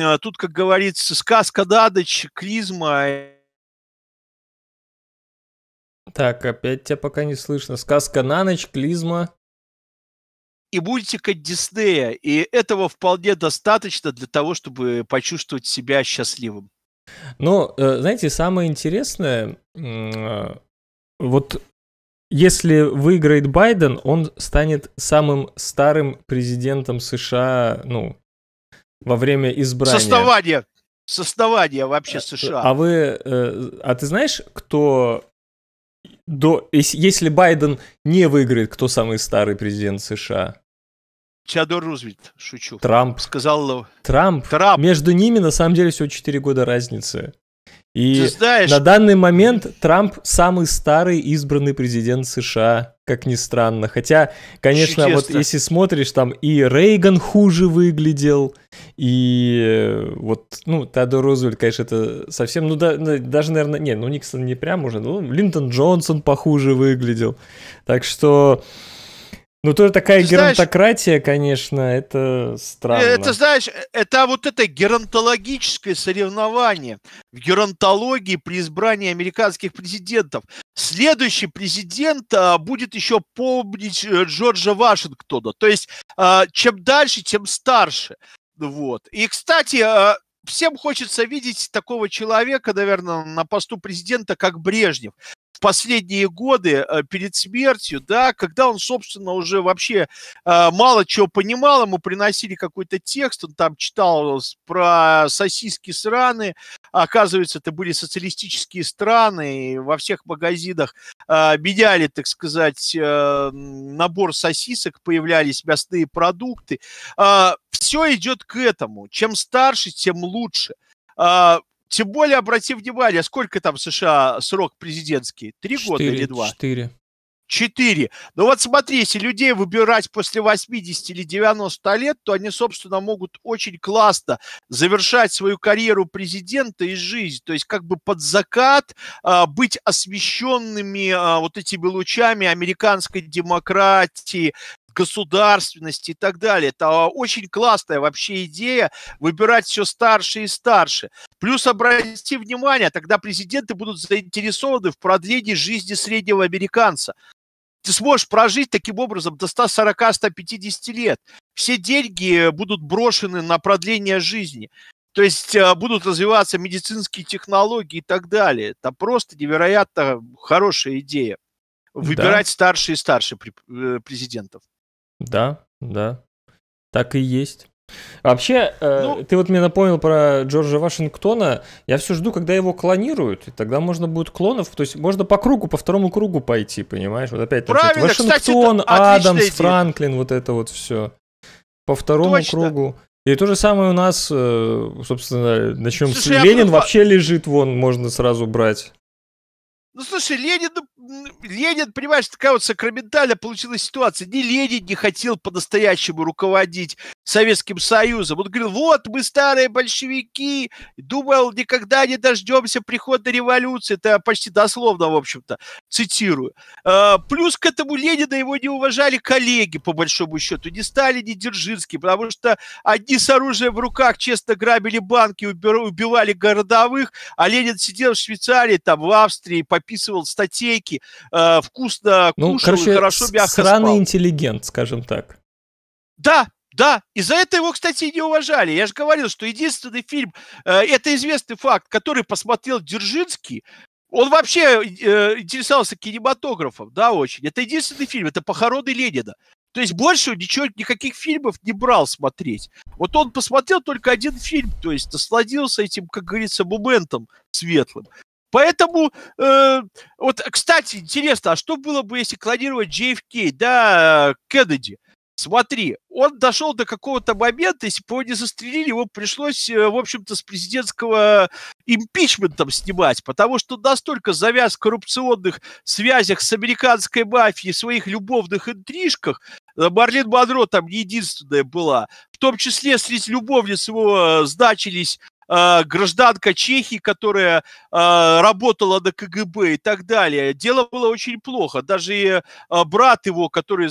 А, тут, как говорится, сказка на клизма так, опять тебя пока не слышно. Сказка на ночь, клизма. И мультика Диснея. И этого вполне достаточно для того, чтобы почувствовать себя счастливым. Но, э, знаете, самое интересное, э, вот если выиграет Байден, он станет самым старым президентом США, ну, во время избрания. Составание, составание вообще а, США. А вы, э, а ты знаешь, кто до, если Байден не выиграет, кто самый старый президент США? Теодор Рузвельт, шучу. Трамп. Сказал... Трамп. Трамп. Между ними, на самом деле, всего 4 года разницы. И Ты знаешь... на данный момент Трамп самый старый избранный президент США, как ни странно. Хотя, конечно, Чудесно. вот если смотришь, там и Рейган хуже выглядел, и э, вот, ну, Теодор Рузвельт, конечно, это совсем, ну, да, даже, наверное, не, ну, Никсон не прям уже, ну, Линтон Джонсон похуже выглядел. Так что... Ну, тоже такая ты геронтократия, знаешь, конечно, это странно. Это, знаешь, это вот это геронтологическое соревнование в геронтологии при избрании американских президентов. Следующий президент а, будет еще помнить э, Джорджа Вашингтона. То есть, а, чем дальше, тем старше. Вот. И, кстати, а, всем хочется видеть такого человека, наверное, на посту президента, как Брежнев последние годы э, перед смертью, да, когда он, собственно, уже вообще э, мало чего понимал, ему приносили какой-то текст, он там читал про сосиски сраны, оказывается, это были социалистические страны, и во всех магазинах э, меняли, так сказать, набор сосисок, появлялись мясные продукты. Все идет к этому. Чем старше, тем лучше. Тем более, обрати внимание, сколько там США срок президентский? Три 4, года или два? Четыре. Четыре. Ну вот смотри, если людей выбирать после 80 или 90 лет, то они, собственно, могут очень классно завершать свою карьеру президента и жизнь. То есть как бы под закат а, быть освещенными а, вот этими лучами американской демократии, государственности и так далее. Это очень классная вообще идея выбирать все старше и старше. Плюс обратите внимание, тогда президенты будут заинтересованы в продлении жизни среднего американца. Ты сможешь прожить таким образом до 140-150 лет. Все деньги э, будут брошены на продление жизни. То есть э, будут развиваться медицинские технологии и так далее. Это просто невероятно хорошая идея. Выбирать да. старше и старше э, президентов. Да, да. Так и есть. Вообще, э, ну, э, ты вот мне напомнил про Джорджа Вашингтона. Я все жду, когда его клонируют, и тогда можно будет клонов, то есть можно по кругу, по второму кругу пойти, понимаешь? Вот опять Правильно, Вашингтон, кстати, Адамс, идея. Франклин, вот это вот все. По второму Точно. кругу. И то же самое у нас, э, собственно, начнем Слушай, с а Ленин я... вообще лежит вон, можно сразу брать. Ну слушай, Ленин Ленин, понимаешь, такая вот сакраментальная получилась ситуация. Ни Ленин не хотел по-настоящему руководить Советским Союзом. Он говорил, вот мы старые большевики, думал, никогда не дождемся прихода революции. Это почти дословно, в общем-то, цитирую. А, плюс к этому Ленина его не уважали коллеги, по большому счету. Не Сталин, ни Дзержинский, потому что одни с оружием в руках честно грабили банки, убивали городовых, а Ленин сидел в Швейцарии, там, в Австрии, пописывал статейки, Америки э, вкусно ну, кушал короче, и хорошо мягко сраный спал. интеллигент, скажем так. Да, да, и за это его, кстати, не уважали. Я же говорил, что единственный фильм, э, это известный факт, который посмотрел Дзержинский, он вообще э, интересовался кинематографом, да, очень. Это единственный фильм, это «Похороны Ленина». То есть больше ничего, никаких фильмов не брал смотреть. Вот он посмотрел только один фильм, то есть насладился этим, как говорится, моментом светлым. Поэтому, э, вот, кстати, интересно, а что было бы, если клонировать JFK, да, Кеннеди? Смотри, он дошел до какого-то момента, если бы его не застрелили, его пришлось, э, в общем-то, с президентского импичментом снимать, потому что настолько завяз в коррупционных связях с американской мафией, в своих любовных интрижках, э, Марлин Монро там не единственная была, в том числе среди любовниц его э, значились Э, гражданка Чехии, которая э, работала на КГБ и так далее. Дело было очень плохо. Даже э, брат его, который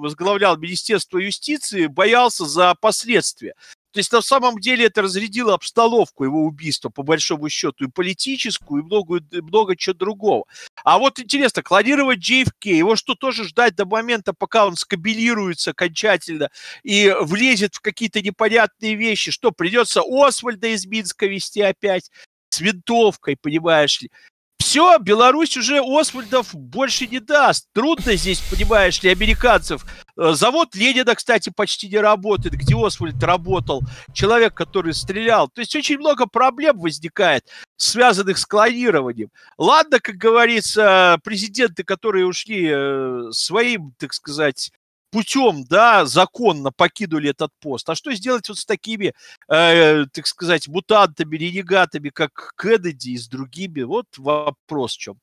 возглавлял Министерство юстиции, боялся за последствия. То есть на самом деле это разрядило обстановку его убийства, по большому счету, и политическую, и много, много чего другого. А вот интересно, клонировать JFK, его что, тоже ждать до момента, пока он скабелируется окончательно и влезет в какие-то непонятные вещи, что придется Освальда из Минска вести опять? с винтовкой, понимаешь ли все, Беларусь уже Освальдов больше не даст. Трудно здесь, понимаешь ли, американцев. Э, завод Ленина, кстати, почти не работает, где Освальд работал, человек, который стрелял. То есть очень много проблем возникает, связанных с клонированием. Ладно, как говорится, президенты, которые ушли э, своим, так сказать, путем, да, законно покинули этот пост. А что сделать вот с такими, э, так сказать, мутантами, ренегатами, как Кеннеди и с другими? Вот вопрос в чем.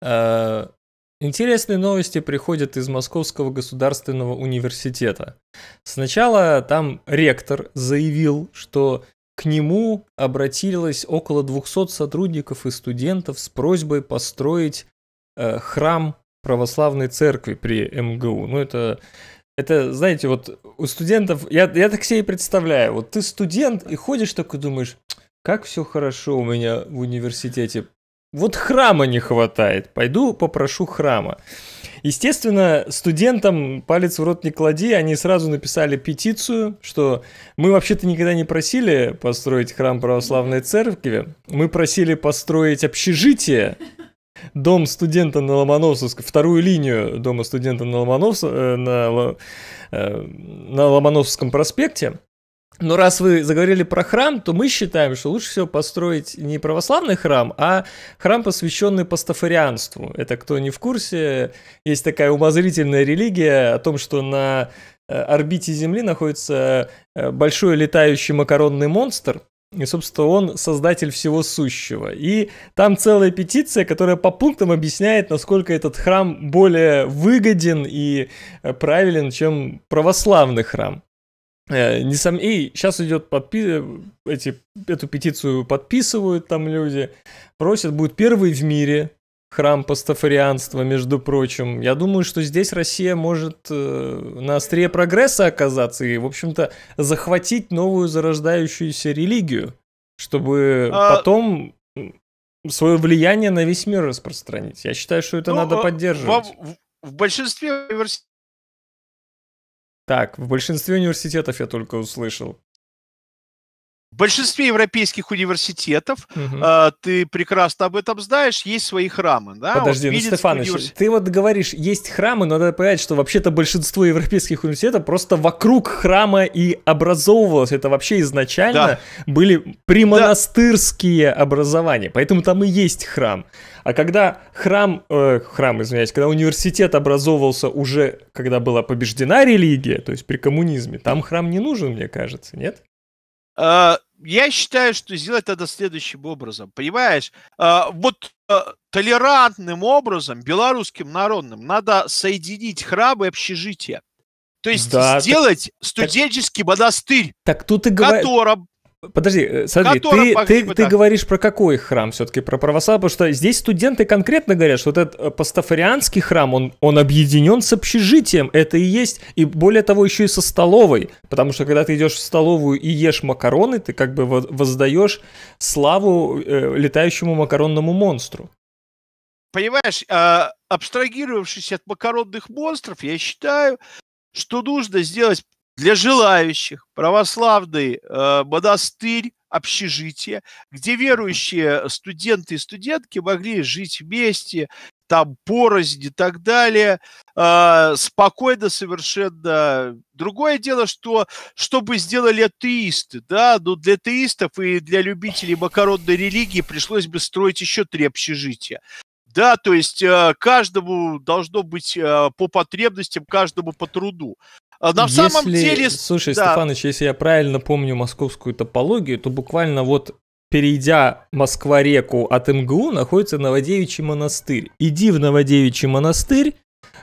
Э, интересные новости приходят из Московского государственного университета. Сначала там ректор заявил, что к нему обратилось около 200 сотрудников и студентов с просьбой построить э, храм православной церкви при МГУ. Ну, это, это знаете, вот у студентов, я, я так себе и представляю, вот ты студент и ходишь такой, думаешь, как все хорошо у меня в университете, вот храма не хватает, пойду попрошу храма. Естественно, студентам палец в рот не клади, они сразу написали петицию, что мы вообще-то никогда не просили построить храм православной церкви, мы просили построить общежитие дом студента на Ломоносовской вторую линию дома студента на, Ломонос, э, на, э, на Ломоносовском проспекте. Но раз вы заговорили про храм, то мы считаем, что лучше всего построить не православный храм, а храм, посвященный пастафарианству. Это кто не в курсе, есть такая умозрительная религия о том, что на э, орбите Земли находится большой летающий макаронный монстр, и, собственно, он создатель всего сущего. И там целая петиция, которая по пунктам объясняет, насколько этот храм более выгоден и э, правилен, чем православный храм. Э, не сам... И сейчас идет подпи... Э, эти... эту петицию подписывают там люди, просят, будет первый в мире храм пастафарианства, между прочим. Я думаю, что здесь Россия может э, на острие прогресса оказаться и, в общем-то, захватить новую зарождающуюся религию, чтобы а... потом свое влияние на весь мир распространить. Я считаю, что это ну, надо а, поддерживать. В, в большинстве университетов... Так, в большинстве университетов я только услышал. В большинстве европейских университетов, угу. э, ты прекрасно об этом знаешь, есть свои храмы. Да? Подожди, вот, ну, Стефанович, университет... ты вот говоришь, есть храмы, но надо понять, что вообще-то большинство европейских университетов просто вокруг храма и образовывалось. Это вообще изначально да. были примонастырские да. образования, поэтому там и есть храм. А когда храм, э, храм, извиняюсь, когда университет образовывался уже, когда была побеждена религия, то есть при коммунизме, там храм не нужен, мне кажется, нет? А, я считаю, что сделать надо следующим образом, понимаешь? А, вот а, толерантным образом, белорусским народным, надо соединить храм и общежитие. То есть да, сделать так, студенческий так, монастырь, так тут и говор... в Подожди, э, смотри, ты, ты, бы, ты да. говоришь про какой храм все-таки, про православие, потому что здесь студенты конкретно говорят, что вот этот э, пастафарианский храм, он, он объединен с общежитием, это и есть, и более того, еще и со столовой, потому что когда ты идешь в столовую и ешь макароны, ты как бы воздаешь славу э, летающему макаронному монстру. Понимаешь, э, абстрагировавшись от макаронных монстров, я считаю, что нужно сделать для желающих православный э, монастырь, общежитие, где верующие студенты и студентки могли жить вместе, там порознь и так далее, э, спокойно совершенно. Другое дело, что чтобы сделали атеисты, да, ну для атеистов и для любителей макаронной религии пришлось бы строить еще три общежития. Да, то есть э, каждому должно быть э, по потребностям, каждому по труду. А, на если, самом деле... Слушай, да. Стефаныч, если я правильно помню московскую топологию, то буквально вот перейдя Москва-реку от МГУ, находится Новодевичий монастырь. Иди в Новодевичий монастырь,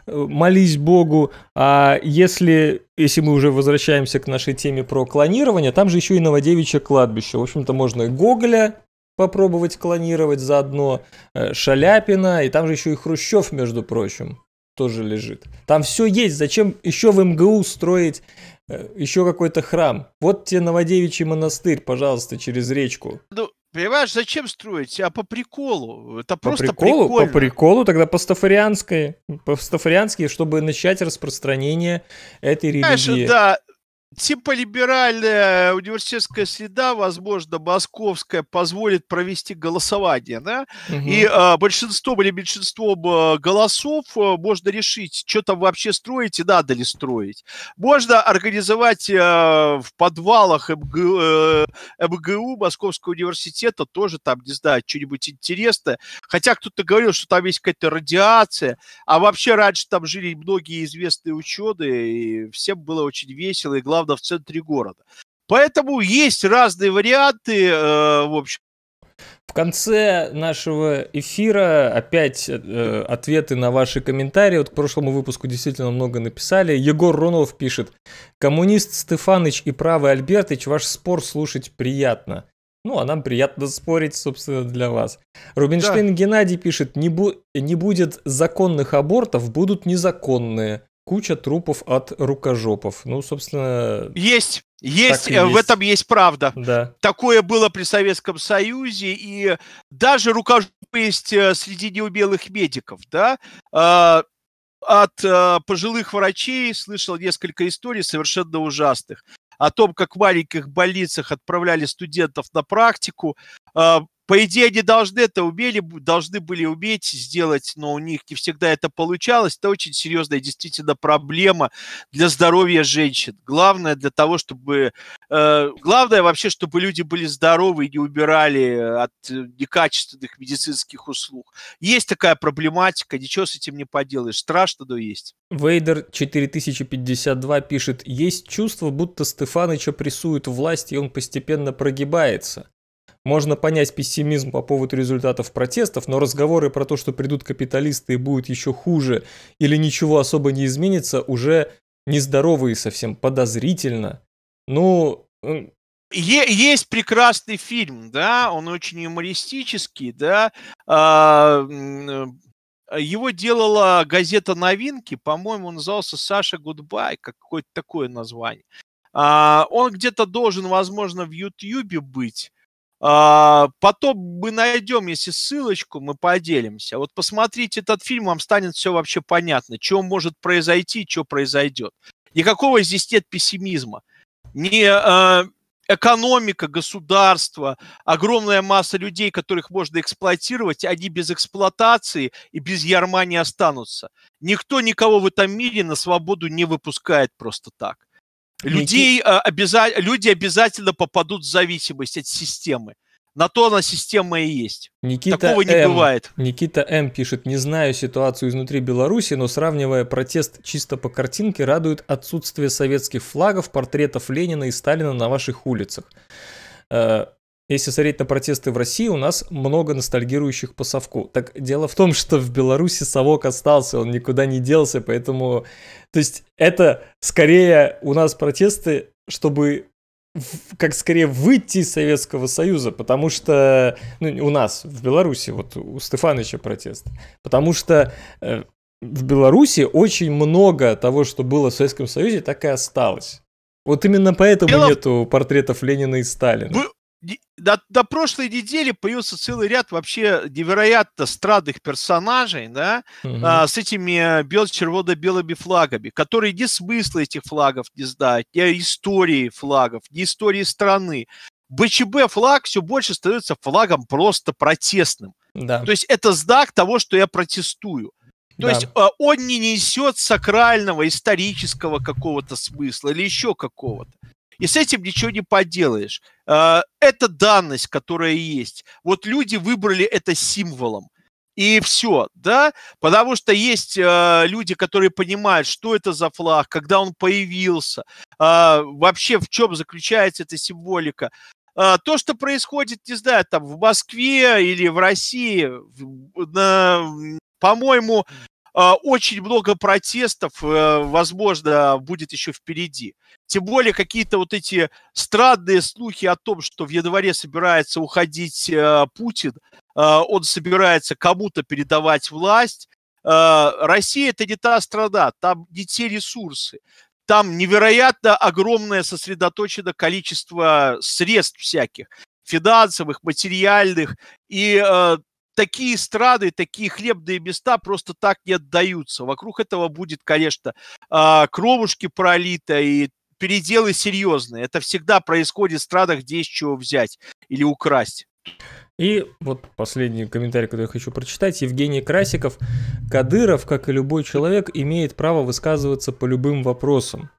э, молись Богу. А если, если мы уже возвращаемся к нашей теме про клонирование, там же еще и Новодевичье кладбище. В общем-то, можно и Гоголя попробовать клонировать заодно, э, Шаляпина, и там же еще и Хрущев, между прочим тоже лежит. Там все есть. Зачем еще в МГУ строить э, еще какой-то храм? Вот тебе Новодевичий монастырь, пожалуйста, через речку. Ну, понимаешь, зачем строить? А по приколу. Это по просто приколу? Прикольно. По приколу тогда пастафарианское. Пастафарианские, чтобы начать распространение этой религии. Знаешь, да, типа либеральная э, университетская среда, возможно, московская, позволит провести голосование, да, угу. и э, большинством или меньшинством э, голосов э, можно решить, что там вообще строить и надо ли строить. Можно организовать э, в подвалах МГУ, э, МГУ Московского университета тоже там, не знаю, что-нибудь интересное, хотя кто-то говорил, что там есть какая-то радиация, а вообще раньше там жили многие известные ученые, и всем было очень весело, и главное правда, в центре города. Поэтому есть разные варианты, э, в общем. В конце нашего эфира опять э, ответы на ваши комментарии. Вот к прошлому выпуску действительно много написали. Егор Рунов пишет. Коммунист Стефаныч и правый Альбертыч, ваш спор слушать приятно. Ну, а нам приятно спорить, собственно, для вас. Рубинштейн да. Геннадий пишет, не, бу- не будет законных абортов, будут незаконные куча трупов от рукожопов. Ну, собственно... Есть! Есть, э, в этом есть правда. Да. Такое было при Советском Союзе, и даже рукожопы есть э, среди неубелых медиков, да? А, от э, пожилых врачей слышал несколько историй совершенно ужасных о том, как в маленьких больницах отправляли студентов на практику, а, по идее, они должны это убили, должны были уметь сделать, но у них не всегда это получалось. Это очень серьезная действительно проблема для здоровья женщин. Главное для того, чтобы... Э, главное вообще, чтобы люди были здоровы и не убирали э, от э, некачественных медицинских услуг. Есть такая проблематика, ничего с этим не поделаешь. Страшно, но есть. Вейдер 4052 пишет, есть чувство, будто Стефаныча прессуют власть, и он постепенно прогибается. Можно понять пессимизм по поводу результатов протестов, но разговоры про то, что придут капиталисты и будет еще хуже, или ничего особо не изменится, уже нездоровые совсем, подозрительно. Ну... Есть прекрасный фильм, да, он очень юмористический, да. А, его делала газета «Новинки», по-моему, он назывался «Саша Гудбай», какое-то такое название. А, он где-то должен, возможно, в Ютьюбе быть. А, потом мы найдем, если ссылочку, мы поделимся. Вот посмотрите этот фильм, вам станет все вообще понятно, что может произойти, что произойдет. Никакого здесь нет пессимизма. Не а, экономика, государство, огромная масса людей, которых можно эксплуатировать, они без эксплуатации и без ярма не останутся. Никто никого в этом мире на свободу не выпускает просто так. Людей, обяза... Люди обязательно попадут в зависимость от системы. На то она система и есть. Никита Такого не М. бывает. Никита М. пишет, не знаю ситуацию изнутри Беларуси, но сравнивая протест чисто по картинке, радует отсутствие советских флагов, портретов Ленина и Сталина на ваших улицах. Э, если смотреть на протесты в России, у нас много ностальгирующих по совку. Так дело в том, что в Беларуси совок остался, он никуда не делся, поэтому... То есть это скорее у нас протесты, чтобы как скорее выйти из Советского Союза, потому что ну, у нас в Беларуси, вот у Стефановича протест, потому что э, в Беларуси очень много того, что было в Советском Союзе, так и осталось. Вот именно поэтому Дело... нету портретов Ленина и Сталина. Вы до, до прошлой недели появился целый ряд вообще невероятно странных персонажей, да, угу. а, с этими э, бел, червоно-белыми флагами, которые ни смысла этих флагов не знают, ни истории флагов, ни истории страны. БЧБ флаг все больше становится флагом просто протестным. Да. То есть это знак того, что я протестую. То да. есть а, он не несет сакрального, исторического какого-то смысла или еще какого-то. И с этим ничего не поделаешь. А, это данность, которая есть. Вот люди выбрали это символом. И все, да, потому что есть э, люди, которые понимают, что это за флаг, когда он появился, э, вообще в чем заключается эта символика. Э, то, что происходит, не знаю, там в Москве или в России, на, по-моему, а, очень много протестов, э, возможно, будет еще впереди. Тем более какие-то вот эти странные слухи о том, что в январе собирается уходить э, Путин, а, он собирается кому-то передавать власть. А, Россия это не та страна, там не те ресурсы. Там невероятно огромное сосредоточено количество средств всяких финансовых, материальных, и э, такие эстрады, такие хлебные места просто так не отдаются. Вокруг этого будет, конечно, а, кровушки пролито и переделы серьезные. Это всегда происходит в странах, где есть чего взять или украсть. И вот последний комментарий, который я хочу прочитать. Евгений Красиков. Кадыров, как и любой человек, имеет право высказываться по любым вопросам.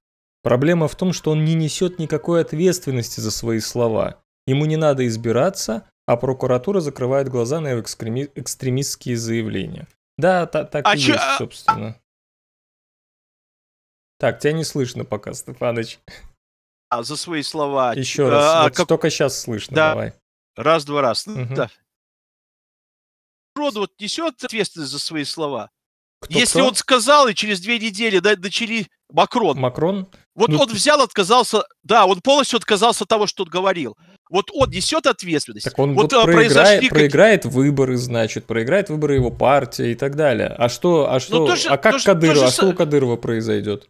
Проблема в том, что он не несет никакой ответственности за свои слова. Ему не надо избираться, а прокуратура закрывает глаза на его экстреми- экстремистские заявления. Да, та- так а и чё? есть, а? собственно. Так, тебя не слышно пока, Стефаныч. А, за свои слова. Еще а, раз, а, вот как... только сейчас слышно, да. давай. Раз-два раз. Угу. Да. Род вот несет ответственность за свои слова. Кто, Если кто? он сказал, и через две недели да, начали Макрон. Макрон? Вот ну, он взял, отказался, да, он полностью отказался от того, что он говорил. Вот он несет ответственность. Так он вот, вот а, проиграет, проиграет выборы, значит, проиграет выборы его партии и так далее. А что, а ну, что, тоже, а как тоже, Кадырова, тоже... а что у Кадырова произойдет?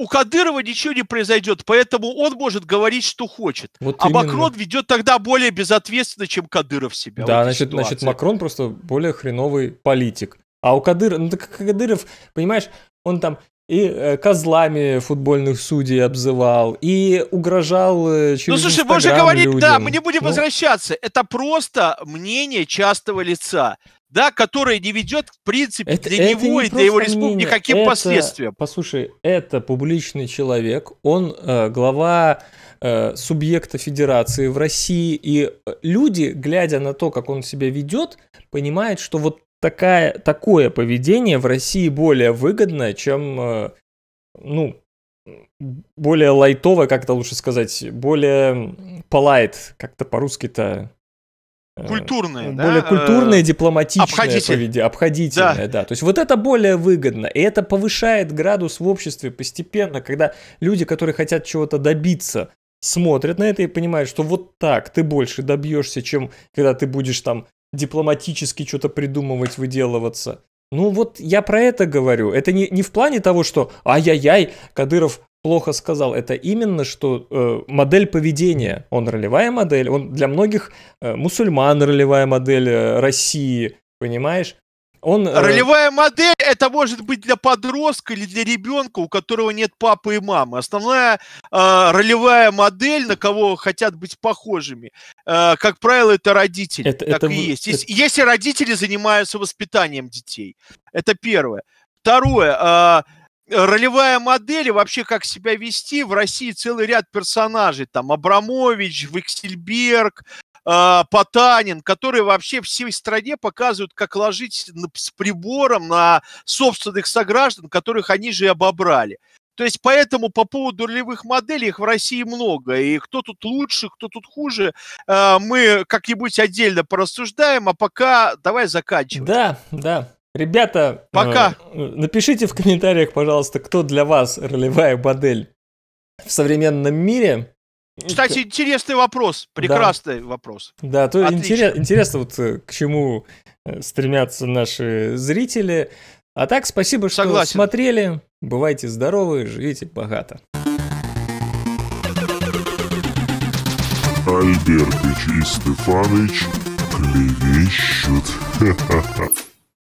у Кадырова ничего не произойдет, поэтому он может говорить, что хочет. Вот а именно. Макрон ведет тогда более безответственно, чем Кадыров себя. Да, значит, значит, Макрон просто более хреновый политик. А у Кадырова, ну так Кадыров, понимаешь, он там и э, козлами футбольных судей обзывал, и угрожал э, через Ну, слушай, можно говорить, людям. да, мы не будем ну. возвращаться. Это просто мнение частого лица, да, которое не ведет, в принципе, это, для это него не и для его республики никаким это, последствиям. Послушай, это публичный человек, он э, глава э, субъекта федерации в России, и э, люди, глядя на то, как он себя ведет, понимают, что вот такая, такое поведение в России более выгодно, чем, э, ну, более лайтово, как-то лучше сказать, более полайт, как-то по-русски-то... Э, культурное, Более да? культурное, дипломатичное Обходитель. поведение, обходительное, да. да. То есть вот это более выгодно, и это повышает градус в обществе постепенно, когда люди, которые хотят чего-то добиться, смотрят на это и понимают, что вот так ты больше добьешься, чем когда ты будешь там дипломатически что-то придумывать, выделываться. Ну вот я про это говорю. Это не, не в плане того, что ай-яй-яй, Кадыров плохо сказал. Это именно, что э, модель поведения. Он ролевая модель, он для многих э, мусульман ролевая модель э, России, понимаешь? Он, э, Ролевая э... модель это может быть для подростка или для ребенка, у которого нет папы и мамы. Основная э, ролевая модель, на кого хотят быть похожими, э, как правило, это родители. Это, так это... и есть. Это... Если родители занимаются воспитанием детей, это первое. Второе. Э, ролевая модель и вообще как себя вести. В России целый ряд персонажей, там Абрамович, Виксельберг, а, Потанин, которые вообще всей стране показывают, как ложить с прибором на собственных сограждан, которых они же и обобрали. То есть поэтому по поводу ролевых моделей их в России много. И кто тут лучше, кто тут хуже, а, мы как-нибудь отдельно порассуждаем. А пока давай заканчиваем. Да, да. Ребята, пока. Э, напишите в комментариях, пожалуйста, кто для вас ролевая модель в современном мире. Кстати, интересный вопрос, прекрасный да. вопрос. Да, то интерес, интересно, вот э, к чему э, стремятся наши зрители. А так, спасибо, что Согласен. смотрели. Бывайте здоровы, живите богато. Альбертыч и Стефаныч клевещут.